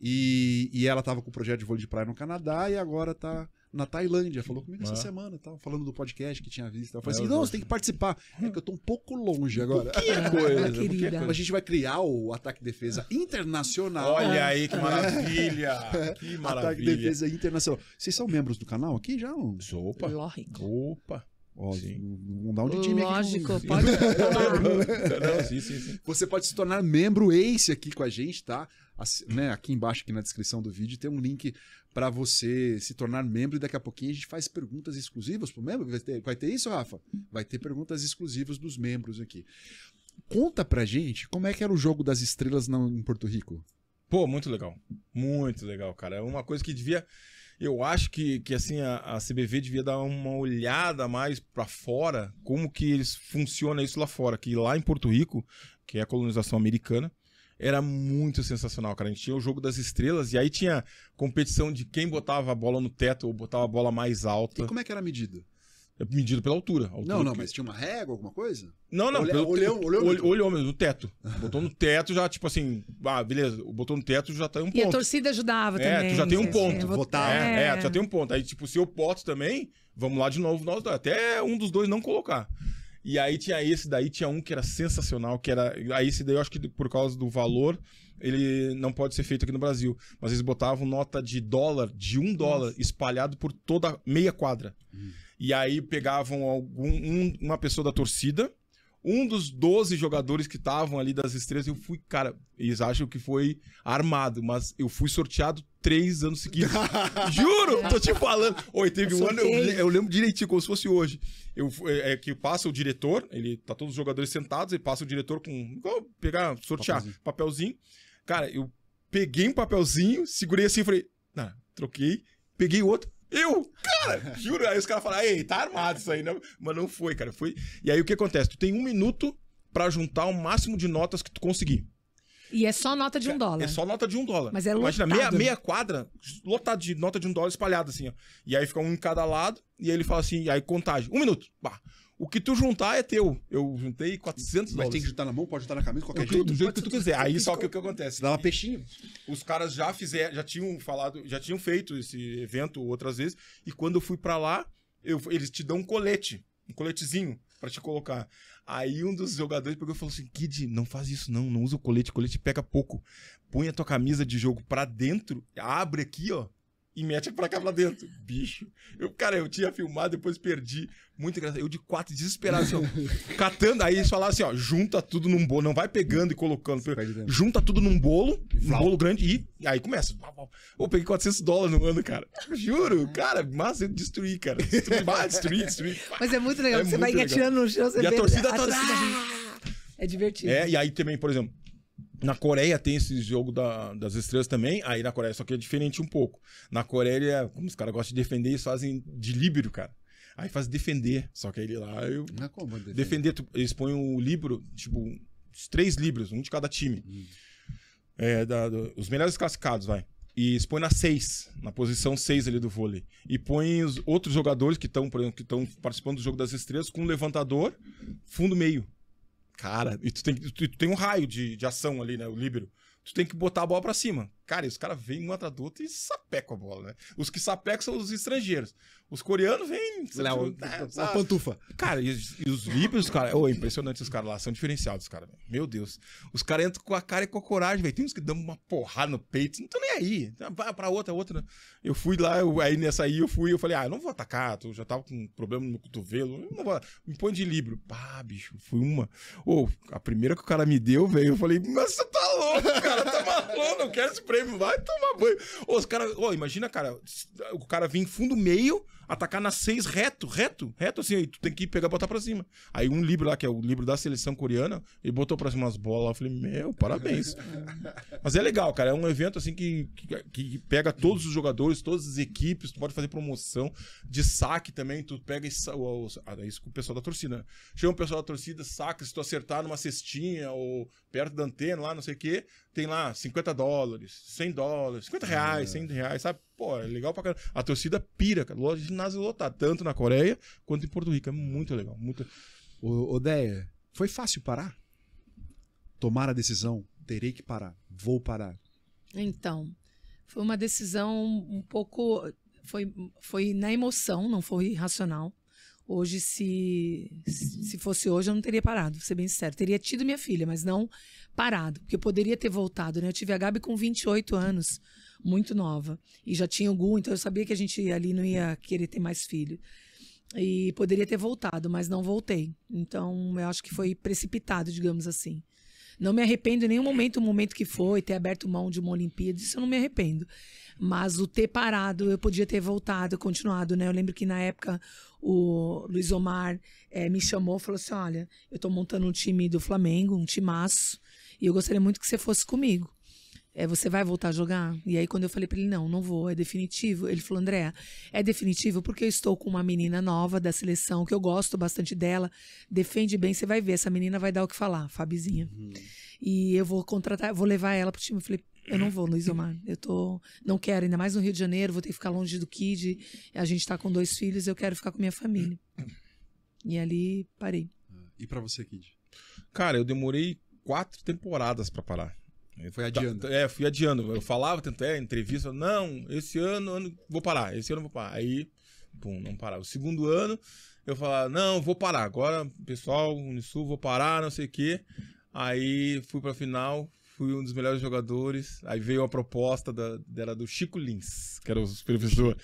E, e ela tava com o projeto de vôlei de praia no Canadá e agora tá na Tailândia, falou comigo ah. essa semana, tal, falando do podcast que tinha visto. Eu falei ah, assim: não, você tem que participar. (laughs) É que eu tô um pouco longe agora. (laughs) Que coisa, querida. A gente vai criar o Ataque Defesa (laughs) Internacional. Olha aí que é. maravilha! É. Que maravilha. Ataque Defesa Internacional. Vocês são membros do canal aqui já? Opa! Lógico. Opa! Ó, não dá um de time Lógico, aqui. Lógico, pode. não, sim, sim, sim. Você pode se tornar membro ACE aqui com a gente, tá? né, aqui embaixo, aqui na descrição do vídeo, tem um link para você se tornar membro e daqui a pouquinho a gente faz perguntas exclusivas pro membro. Vai ter, vai ter isso, Rafa? Vai ter perguntas exclusivas dos membros aqui. Conta pra gente como é que era o jogo das estrelas no em Porto Rico. Pô, muito legal. Muito legal, cara. É uma coisa que devia. Eu acho que, que assim, a, a CBV devia dar uma olhada mais para fora, como que eles funciona isso lá fora. Que lá em Porto Rico, que é a colonização americana, era muito sensacional, cara. A gente tinha o jogo das estrelas e aí tinha competição de quem botava a bola no teto ou botava a bola mais alta. E como é que era a medida? É medido pela altura. altura não, não, que... mas tinha uma régua, alguma coisa? Não, não. Olhou, Pelo... olhou mesmo, no teto. Botou no teto, já, tipo assim, ah, beleza, botou no teto, já tá um ponto. E a torcida ajudava é, também. É, tu já tem um ponto. botar. É, é, é, tu já tem um ponto. Aí, tipo, se eu boto também, vamos lá de novo, nós dois. Até um dos dois não colocar. E aí tinha esse daí, tinha um que era sensacional, que era. Aí esse daí eu acho que por causa do valor, ele não pode ser feito aqui no Brasil. Mas eles botavam nota de dólar, de um dólar, Nossa. espalhado por toda meia quadra. Hum. E aí pegavam algum, um, uma pessoa da torcida um dos 12 jogadores que estavam ali das estrelas, eu fui, cara, eles acham que foi armado, mas eu fui sorteado três anos seguidos. (laughs) Juro, tô te falando. Oi, teve eu um ano, eu, eu, lembro direitinho, como se fosse hoje. Eu, é, é, que passa o diretor, ele tá todos os jogadores sentados, ele passa o diretor com. Igual pegar, sortear, papelzinho. papelzinho. Cara, eu peguei um papelzinho, segurei assim e falei, não, troquei, peguei outro, eu, cara, (laughs) juro. Aí os caras falaram, ei, tá armado isso aí, não. Né? Mas não foi, cara. Foi. E aí o que acontece? Tu tem um minuto para juntar o máximo de notas que tu conseguir. E é só nota de um é, dólar. É só nota de um dólar. Mas é lotado. Imagina, meia, meia quadra lotada de nota de um dólar espalhada, assim, ó. E aí fica um em cada lado, e aí ele fala assim, aí contagem. Um minuto. Bah. O que tu juntar é teu. Eu juntei 400 Mas dólares. Mas tem que juntar na mão, pode juntar na camisa, qualquer jeito. Do jeito que tu quiser. Aí só que o que acontece? Dá uma peixinho. Os caras já fizeram, já tinham falado, já tinham feito esse evento outras vezes. E quando eu fui para lá, eu, eles te dão um colete, um coletezinho para te colocar. Aí um dos jogadores pegou e falou assim: Kid, não faz isso não, não usa o colete, o colete pega pouco. Põe a tua camisa de jogo para dentro, abre aqui, ó, e mete pra cá pra dentro. Bicho. Eu, cara, eu tinha filmado, depois perdi. Muito engraçado. Eu de quatro, desesperado, assim, catando. Aí eles falaram assim, ó, junta tudo num bolo. Não vai pegando e colocando. Junta tudo num bolo, um bolo grande, e aí começa. Eu peguei 400 dólares no ano, cara. Juro, cara, massa, eu destruí, cara. Destruí, destruí, destruí. Mas é muito legal, é você vai engateando no chão, você E vê, a torcida a toda... Torcida... Ah! É divertido. É, e aí também, por exemplo, na Coreia tem esse jogo da, das estrelas também. Aí na Coreia, só que é diferente um pouco. Na Coreia, é, como os caras gostam de defender, eles fazem de líbero, cara. Aí faz defender. Só que ele lá. Eu... Na é como defender? defender tu, eles põem o livro, tipo, os três livros, um de cada time. Hum. É, da, os melhores classificados, vai. E expõe na seis na posição seis ali do vôlei. E põem os outros jogadores que estão, por exemplo, que estão participando do jogo das estrelas com um levantador, fundo meio. Cara, e tu tem, tu, tu tem um raio de, de ação ali, né? O líbero. Tu tem que botar a bola pra cima. Cara, e os caras vêm um atrás do outro e sapecam a bola, né? Os que sapecam são os estrangeiros. Os coreanos vêm. a né, pantufa. Cara, e, e os líbios, cara. Oh, é impressionante os caras lá. São diferenciados, cara. Meu Deus. Os caras entram com a cara e com a coragem, velho. Tem uns que dão uma porrada no peito. Não tô nem aí. Então, vai pra outra, é outra. Né? Eu fui lá, eu, aí nessa aí eu fui. Eu falei, ah, eu não vou atacar. Eu já tava com um problema no cotovelo. não vou. Me põe de libro. Pá, bicho. Fui uma. ou oh, a primeira que o cara me deu, velho. Eu falei, mas você tá louco, cara. Tá maluco. Não quero se prêmio, vai tomar banho. os caras, imagina, cara, o cara vir fundo meio, atacar na seis reto, reto, reto assim, aí tu tem que pegar e botar pra cima. Aí um livro lá, que é o livro da seleção coreana, ele botou pra cima umas bolas, eu falei, meu, parabéns. (laughs) Mas é legal, cara, é um evento assim que, que, que, pega todos os jogadores, todas as equipes, tu pode fazer promoção de saque também, tu pega ah, é isso, isso com o pessoal da torcida, né? Chama o pessoal da torcida, saca, se tu acertar numa cestinha ou perto da antena lá, não sei o quê, tem lá 50 dólares, 100 dólares, 50 reais, 100 é. reais, sabe? Pô, é legal pra caramba. A torcida pira, cara. Loja de ginásio lotar tanto na Coreia quanto em Porto Rico. É muito legal. Muito... Ô, foi fácil parar? Tomar a decisão, terei que parar, vou parar. Então, foi uma decisão um pouco. Foi, foi na emoção, não foi racional. Hoje, se, se fosse hoje, eu não teria parado, vou ser bem sincero. Teria tido minha filha, mas não parado, porque eu poderia ter voltado, né? Eu tive a Gabi com 28 anos, muito nova, e já tinha o Gu, então eu sabia que a gente ali não ia querer ter mais filho. E poderia ter voltado, mas não voltei. Então, eu acho que foi precipitado, digamos assim. Não me arrependo em nenhum momento, o momento que foi, ter aberto mão de uma Olimpíada, isso eu não me arrependo. Mas o ter parado, eu podia ter voltado, continuado, né? Eu lembro que na época o Luiz Omar é, me chamou e falou assim: olha, eu tô montando um time do Flamengo, um timaço, e eu gostaria muito que você fosse comigo é, você vai voltar a jogar? E aí, quando eu falei para ele, não, não vou, é definitivo. Ele falou, Andréa, é definitivo porque eu estou com uma menina nova da seleção, que eu gosto bastante dela, defende bem, você vai ver, essa menina vai dar o que falar, Fabizinha. Uhum. E eu vou contratar, vou levar ela pro time. Eu falei, eu não vou, Luiz Omar. Eu tô. Não quero, ainda mais no Rio de Janeiro, vou ter que ficar longe do Kid. A gente tá com dois filhos, eu quero ficar com minha família. E ali parei. É, e para você, Kid? Cara, eu demorei quatro temporadas para parar. Foi tá- adiando. é, fui adiando. Eu falava, até entrevista, não, esse ano, ano vou parar, esse ano vou parar. Aí, pum, não parava. O segundo ano, eu falava, não, vou parar. Agora, pessoal, Unisul, vou parar, não sei o quê. Aí fui pra final, fui um dos melhores jogadores. Aí veio a proposta da, do Chico Lins, que era o professor.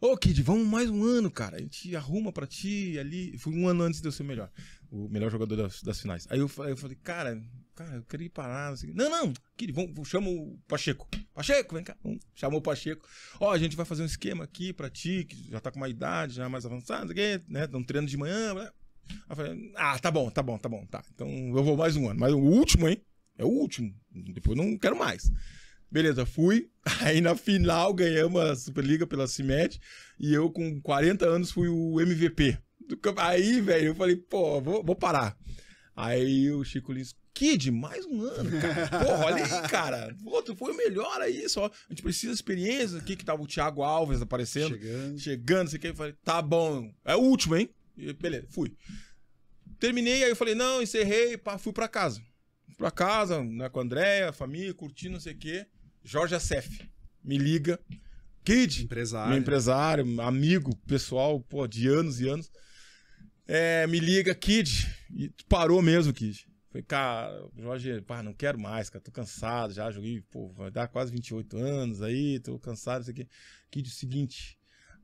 Ô, oh, Kid, vamos mais um ano, cara. A gente arruma pra ti ali. Fui um ano antes de eu ser melhor. O melhor jogador das, das finais. Aí eu, eu falei, cara, cara, eu queria ir parar. Não, não, não querido, vamos, vamos, chama o Pacheco. Pacheco, vem cá. Vamos. Chamou o Pacheco. Ó, a gente vai fazer um esquema aqui pra ti, que já tá com uma idade, já mais avançada, né? Dá um treino de manhã. Né? Eu falei, ah, tá bom, tá bom, tá bom, tá. Então eu vou mais um ano. Mas o último, hein? É o último. Depois não quero mais. Beleza, fui. (laughs) Aí na final ganhamos a Superliga pela CIMED. E eu, com 40 anos, fui o MVP. Aí, velho, eu falei, pô, vou, vou parar. Aí o Chico Lins Kid, mais um ano, cara. Porra, olha aí, cara. Pô, tu foi o melhor aí, só. A gente precisa de experiência. Aqui que tava o Thiago Alves aparecendo. Chegando. Chegando, sei o que. Eu falei, tá bom. É o último, hein? E beleza, fui. Terminei, aí eu falei, não, encerrei, pá, fui pra casa. Fui pra casa, né, com a Andréia, família, curtindo, não sei o quê. Jorge Acef me liga. Kid, empresário. meu empresário, amigo, pessoal, pô, de anos e anos. É, me liga, Kid. E parou mesmo, Kid. Falei, cara, Jorge, pá, não quero mais, cara, tô cansado, já joguei, pô, vai dar quase 28 anos aí, tô cansado, isso aqui. Que o seguinte,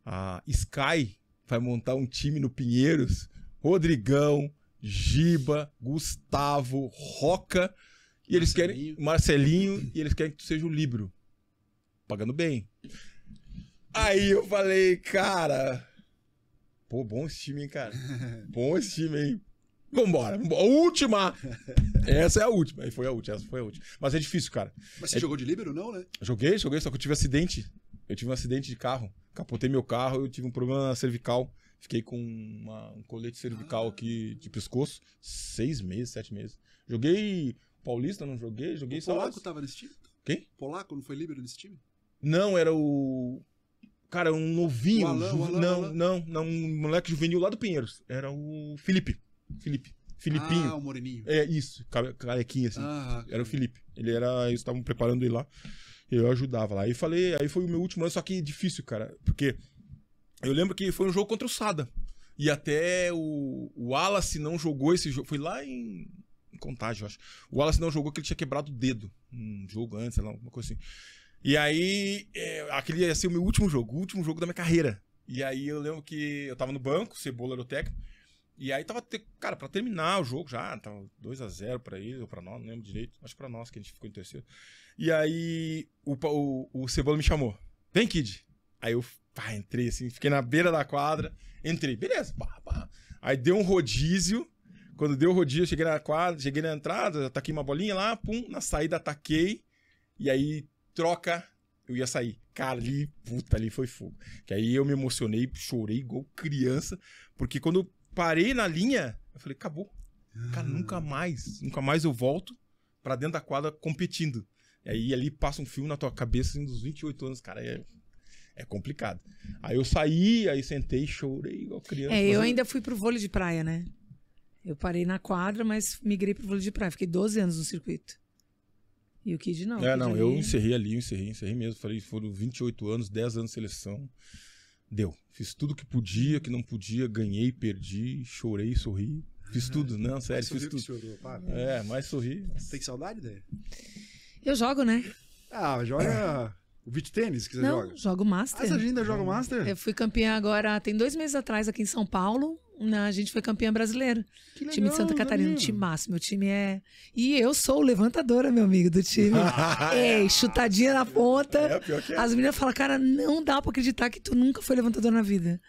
a Sky vai montar um time no Pinheiros, Rodrigão, Giba, Gustavo, Roca, e eles querem, Marcelinho, e eles querem que tu seja o Libro, pagando bem. Aí eu falei, cara, pô, bom esse time, hein, cara, (laughs) bom esse time, hein, Vambora, vambora. A última! Essa é a última. E foi a última, essa foi a última. Mas é difícil, cara. Mas você é... jogou de líbero, não, né? Joguei, joguei, só que eu tive acidente. Eu tive um acidente de carro. Capotei meu carro, eu tive um problema cervical. Fiquei com uma, um colete cervical ah. aqui de pescoço. Seis meses, sete meses. Joguei Paulista, não joguei, joguei o só. Polaco tava nesse time? Quem? Polaco não foi líbero nesse time? Não, era o. Cara, um novinho. O Alan, o Alan, não, Alan. não, não, um moleque juvenil lá do Pinheiros. Era o Felipe. Felipe. Filipinho. Ah, o Moreninho. É, isso, carequinha, assim. Ah, era o Felipe. Ele era. Eles estavam preparando ele lá. Eu ajudava lá. Aí falei, aí foi o meu último ano, só que difícil, cara. Porque eu lembro que foi um jogo contra o Sada. E até o, o Wallace não jogou esse jogo. Foi lá em, em Contagem, eu acho. O Wallace não jogou que ele tinha quebrado o dedo. Um jogo antes, sei lá, alguma coisa assim. E aí, é, aquele ia ser o meu último jogo, o último jogo da minha carreira. E aí eu lembro que eu tava no banco, Cebola era o técnico. E aí tava, te... cara, pra terminar o jogo já, tava 2x0 pra ele, ou pra nós, não lembro direito. Acho pra nós que a gente ficou em terceiro. E aí o, o, o Cebola me chamou. Vem, Kid. Aí eu pá, entrei assim, fiquei na beira da quadra, entrei, beleza, pá, pá. Aí deu um rodízio. Quando deu o rodízio, eu cheguei na quadra, cheguei na entrada, ataquei uma bolinha lá, pum, na saída ataquei. E aí troca, eu ia sair. Cara, ali, puta, ali foi fogo. Que aí eu me emocionei, chorei igual criança, porque quando parei na linha, eu falei, acabou. Ah. Cara, nunca mais, nunca mais eu volto para dentro da quadra competindo. E aí ali passa um filme na tua cabeça assim, dos 28 anos, cara. É, é complicado. Aí eu saí, aí sentei, chorei igual criança. É, eu ainda fui pro vôlei de praia, né? Eu parei na quadra, mas migrei pro vôlei de praia. Fiquei 12 anos no circuito. E o Kid não. É, Kid não, ali... eu encerrei ali, eu encerrei, encerrei mesmo. Falei, foram 28 anos, 10 anos de seleção deu. Fiz tudo que podia, que não podia, ganhei, perdi, chorei, sorri. Fiz ah, tudo, não, sério, fiz tudo. Chorou, é, mas sorri. Tem saudade dele? Né? Eu jogo, né? Ah, joga o beat tênis que você Não, joga? jogo Master. Ah, você ainda joga Master? Eu fui campeã agora, tem dois meses atrás, aqui em São Paulo. Na, né, a gente foi campeã brasileira. Que legal, time de Santa Catarina, um time máximo. Meu time é. E eu sou levantadora, né, meu amigo, do time. (laughs) É. Ei, chutadinha na ponta. É, pior que é. As meninas falam, cara, não dá pra acreditar que tu nunca foi levantadora na vida.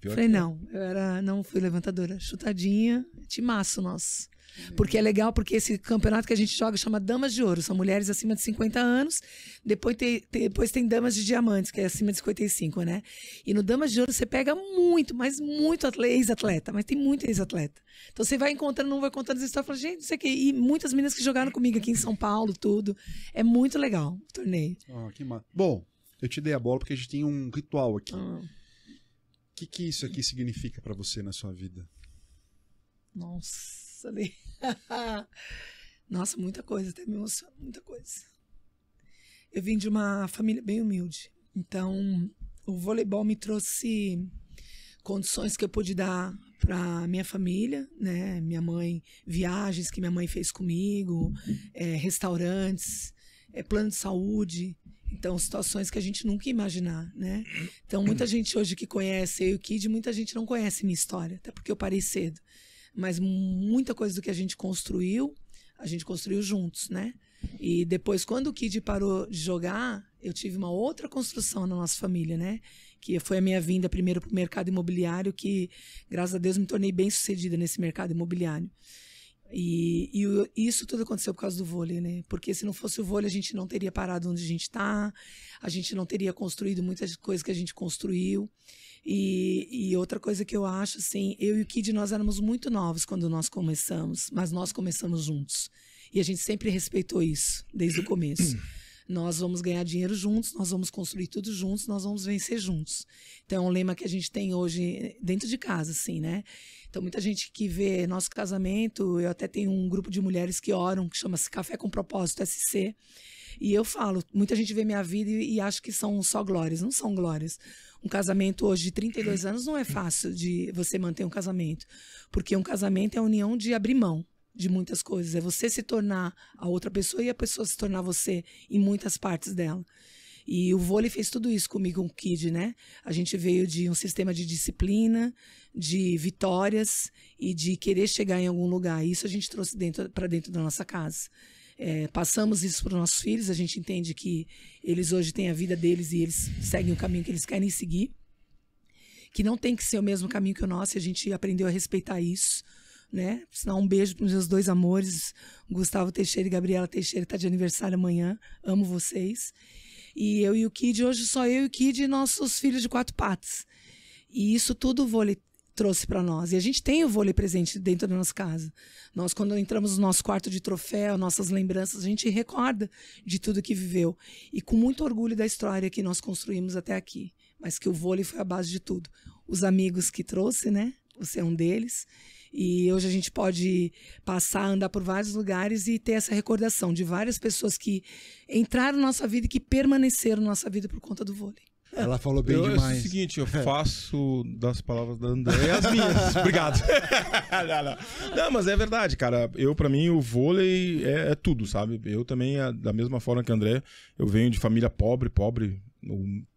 Pior Falei, é. não, eu era, não fui levantadora. Chutadinha, time máximo nosso. Porque é legal, porque esse campeonato que a gente joga chama Damas de Ouro. São mulheres acima de 50 anos. Depois tem, depois tem Damas de Diamantes, que é acima de 55, né? E no Damas de Ouro você pega muito, mas muito ex-atleta. Mas tem muito ex-atleta. Então você vai encontrando, não vai contando as histórias, fala, gente, não sei o quê. E muitas meninas que jogaram comigo aqui em São Paulo, tudo. É muito legal o torneio. Ah, que ma... Bom, eu te dei a bola porque a gente tem um ritual aqui. O ah. que, que isso aqui significa para você na sua vida? Nossa. Nossa, ali. (laughs) Nossa, muita coisa, até me emociona, muita coisa. Eu vim de uma família bem humilde, então o voleibol me trouxe condições que eu pude dar para minha família, né? Minha mãe, viagens que minha mãe fez comigo, é, restaurantes, é, plano de saúde, então situações que a gente nunca ia imaginar, né? Então muita gente hoje que conhece eu e o Kid, muita gente não conhece minha história, até porque eu parei cedo mas muita coisa do que a gente construiu, a gente construiu juntos, né? E depois, quando o Kid parou de jogar, eu tive uma outra construção na nossa família, né? Que foi a minha vinda primeiro para o mercado imobiliário, que graças a Deus me tornei bem sucedida nesse mercado imobiliário. E, e, isso tudo aconteceu por causa do vôlei, né? Porque se não fosse o vôlei, a gente não teria parado onde a gente está, a gente não teria construído muitas coisas que a gente construiu. E, e, outra coisa que eu acho, assim, eu e o Kid, nós éramos muito novos quando nós começamos, mas nós começamos juntos. E a gente sempre respeitou isso, desde o começo. Nós vamos ganhar dinheiro juntos, nós vamos construir tudo juntos, nós vamos vencer juntos. Então, é um lema que a gente tem hoje eh, dentro de casa, assim, né? Então, muita gente que vê nosso casamento, eu até tenho um grupo de mulheres que oram, que chama-se Café com Propósito SC. E eu falo, muita gente vê minha vida e, e acha que são só glórias. Não são glórias. Um casamento hoje de 32 anos não é fácil de você manter um casamento. Porque um casamento é a união de abrir mão de muitas coisas. É você se tornar a outra pessoa e a pessoa se tornar você em muitas partes dela. E o vôlei fez tudo isso comigo, um kid, né? A gente veio de um sistema de disciplina, de vitórias e de querer chegar em algum lugar. Isso a gente trouxe dentro, para dentro da nossa casa. É, passamos isso para os nossos filhos, a gente entende que eles hoje têm a vida deles e eles seguem o caminho que eles querem seguir. Que não tem que ser o mesmo caminho que o nosso, e a gente aprendeu a respeitar isso né? um beijo para os meus dois amores, Gustavo Teixeira e Gabriela Teixeira, está de aniversário amanhã. Amo vocês. E eu e o Kid, hoje só eu e o Kid e nossos filhos de quatro patas. E isso tudo o vôlei trouxe para nós. E a gente tem o vôlei presente dentro da nossa casa. Nós, quando entramos no nosso quarto de troféu, nossas lembranças, a gente recorda de tudo que viveu. E com muito orgulho da história que nós construímos até aqui. Mas que o vôlei foi a base de tudo. Os amigos que trouxe, né? Você é um deles. E hoje a gente pode passar, andar por vários lugares e ter essa recordação de várias pessoas que entraram na nossa vida e que permaneceram na nossa vida por conta do vôlei. Ela falou bem eu, demais. É o seguinte, eu (laughs) faço das palavras da André as minhas. (laughs) Obrigado. (laughs) não, não. não, mas é verdade, cara. Eu, para mim, o vôlei é, é, tudo, sabe? Eu também, da mesma forma que André, eu venho de família pobre, pobre,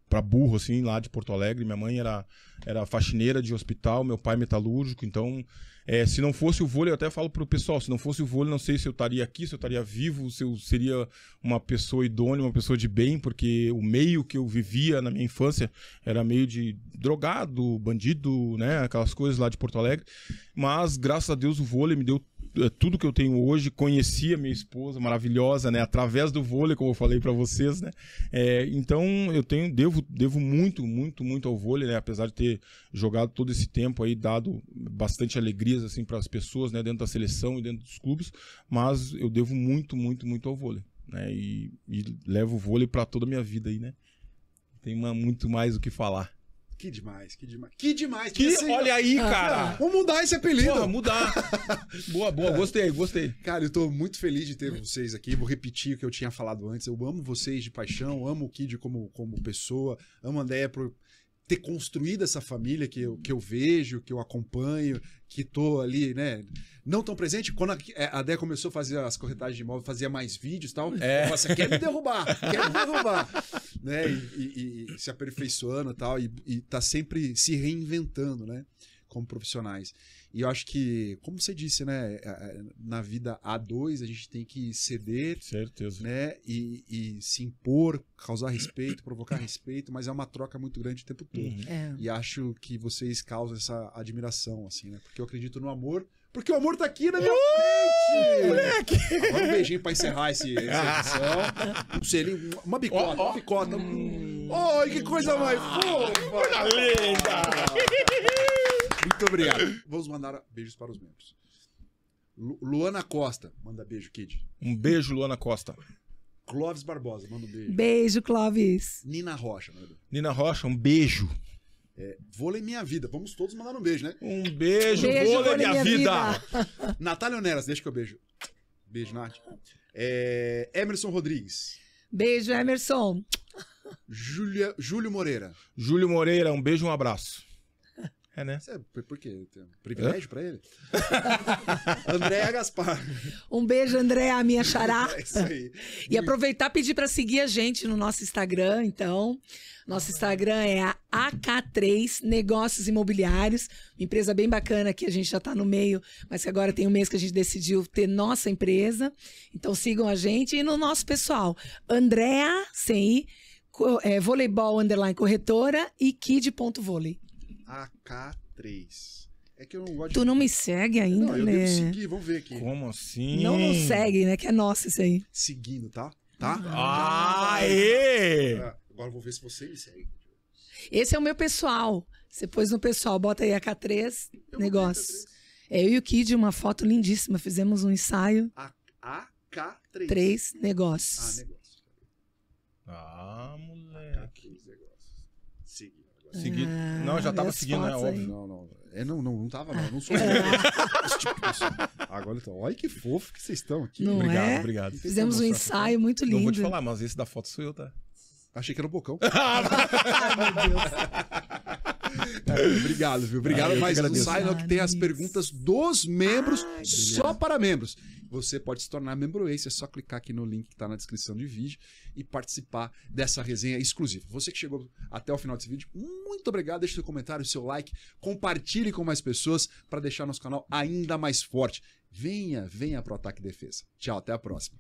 para burro, assim, lá de Porto Alegre. Minha mãe era, era faxineira de hospital, meu pai metalúrgico, então é, se não fosse o vôlei, eu até falo pro pessoal, se não fosse o vôlei, não sei se eu estaria aqui, se eu estaria vivo, se eu seria uma pessoa idônea, uma pessoa de bem, porque o meio que eu vivia na minha infância era meio de drogado, bandido, né, aquelas coisas lá de Porto Alegre. Mas graças a Deus o vôlei me deu eh, tudo que eu tenho hoje, conheci a minha esposa maravilhosa, né? Através do vôlei, como eu falei para vocês, né? É, então eu tenho, devo, devo muito, muito, muito ao vôlei, né? Apesar de ter jogado todo esse tempo aí, dado bastante alegrias assim para as pessoas, né? Dentro da seleção e dentro dos clubes, mas eu devo muito, muito, muito ao vôlei, né? E, e levo o vôlei para toda a minha vida aí, né? Tem uma, muito mais o que falar. Que demais, que demais. Que demais. Que, assim, olha aí, cara. Vamos mudar esse apelido. Porra, mudar. (laughs) boa, boa. Gostei, gostei. Cara, eu tô muito feliz de ter vocês aqui. Vou repetir o que eu tinha falado antes. Eu amo vocês de paixão, amo o Kid como, como pessoa, amo a Andréia por ter construído essa família que eu, que eu vejo, que eu acompanho, que tô ali, né? Não tão presente. Quando a, é, a Dé começou a fazer as corretagens de imóvel, fazia mais vídeos e tal. É. Nossa, assim, quer me derrubar, quer me derrubar. (laughs) né? E, e, e, se aperfeiçoando e tal. E, e tá sempre se reinventando, né? Como profissionais. E eu acho que, como você disse, né, é, é, na vida A2 a gente tem que ceder, certeza, né, e, e se impor, causar respeito, provocar respeito, mas é uma troca muito grande o tempo todo. Uhum. É. E acho que vocês causam essa admiração, assim, né, porque eu acredito no amor. Porque o amor tá aqui na minha frente! Moleque! Agora um beijinho pra encerrar esse, essa (laughs) edição. Um selinho, uma bicota, oh, oh. uma bicota. Hum. oh, que coisa mais fofa! Coisa linda! Muito obrigado. Vamos mandar beijos para os membros. Luana Costa, manda beijo, Kid. Um beijo, Luana Costa. Clóvis Barbosa, manda um beijo. Beijo, Clóvis. Nina Rocha, manda. Nina Rocha, um beijo. É, vôlei Minha Vida. Vamos todos mandar um beijo, né? Um beijo, beijo vôlei, vôlei Minha, minha Vida. vida. (laughs) Natália Oneras, deixa que eu beijo. Beijo, Nath. É, Emerson Rodrigues. Beijo, Emerson. Júlia, Júlio Moreira. Júlio Moreira, um beijo, um abraço. É, né? Cê, é, por quê? Tem privilégio Hã? pra ele? (laughs) Andréa Gaspar. Um beijo, Andréa, minha xará. (laughs) é isso aí. E Muito... aproveitar pedir para seguir a gente no nosso Instagram, então. Nosso Instagram é a AK3 Negócios Imobiliários, uma empresa bem bacana que a gente já está no meio, mas que agora tem um mês que a gente decidiu ter nossa empresa. Então sigam a gente e no nosso pessoal, Andréa, sem I, é, voleibol underline corretora e kid.vôlei. AK3. É que eu não gosto Tu de... não me segue ainda, não, eu né? devo seguir, vamos ver aqui. Como assim? Não nos segue, né? Que é nosso isso aí. Seguindo, tá? Tá? Ah, Aê! Agora eu vou ver se você me segue. Esse é o meu pessoal. Você pôs no pessoal, bota aí AK3, eu negócio. AK3. É, eu e o Kid, uma foto lindíssima. Fizemos um ensaio. AK3. Três negócios. Ah, negócio. Tá ah, moleque. AK3, negócio. Seguido. Ah, não, já tava seguindo, é óbvio. Não, não. É, não, não, não tava, não. Não sou é. tipo Agora então, olha que fofo que vocês estão aqui. Não obrigado, é? obrigado. Fizemos um ensaio muito lindo. Não vou te falar, mas esse da foto sou eu, tá? Achei que era o bocão. (laughs) Ah, (laughs) Ai, meu Deus. Tá, obrigado, viu? Obrigado, ah, mas no Silo tem as perguntas dos membros Ai, só para membros. Você pode se tornar membro Ace, é só clicar aqui no link que está na descrição do vídeo e participar dessa resenha exclusiva. Você que chegou até o final desse vídeo, muito obrigado. Deixe seu comentário, seu like, compartilhe com mais pessoas para deixar nosso canal ainda mais forte. Venha, venha pro Ataque e Defesa. Tchau, até a próxima.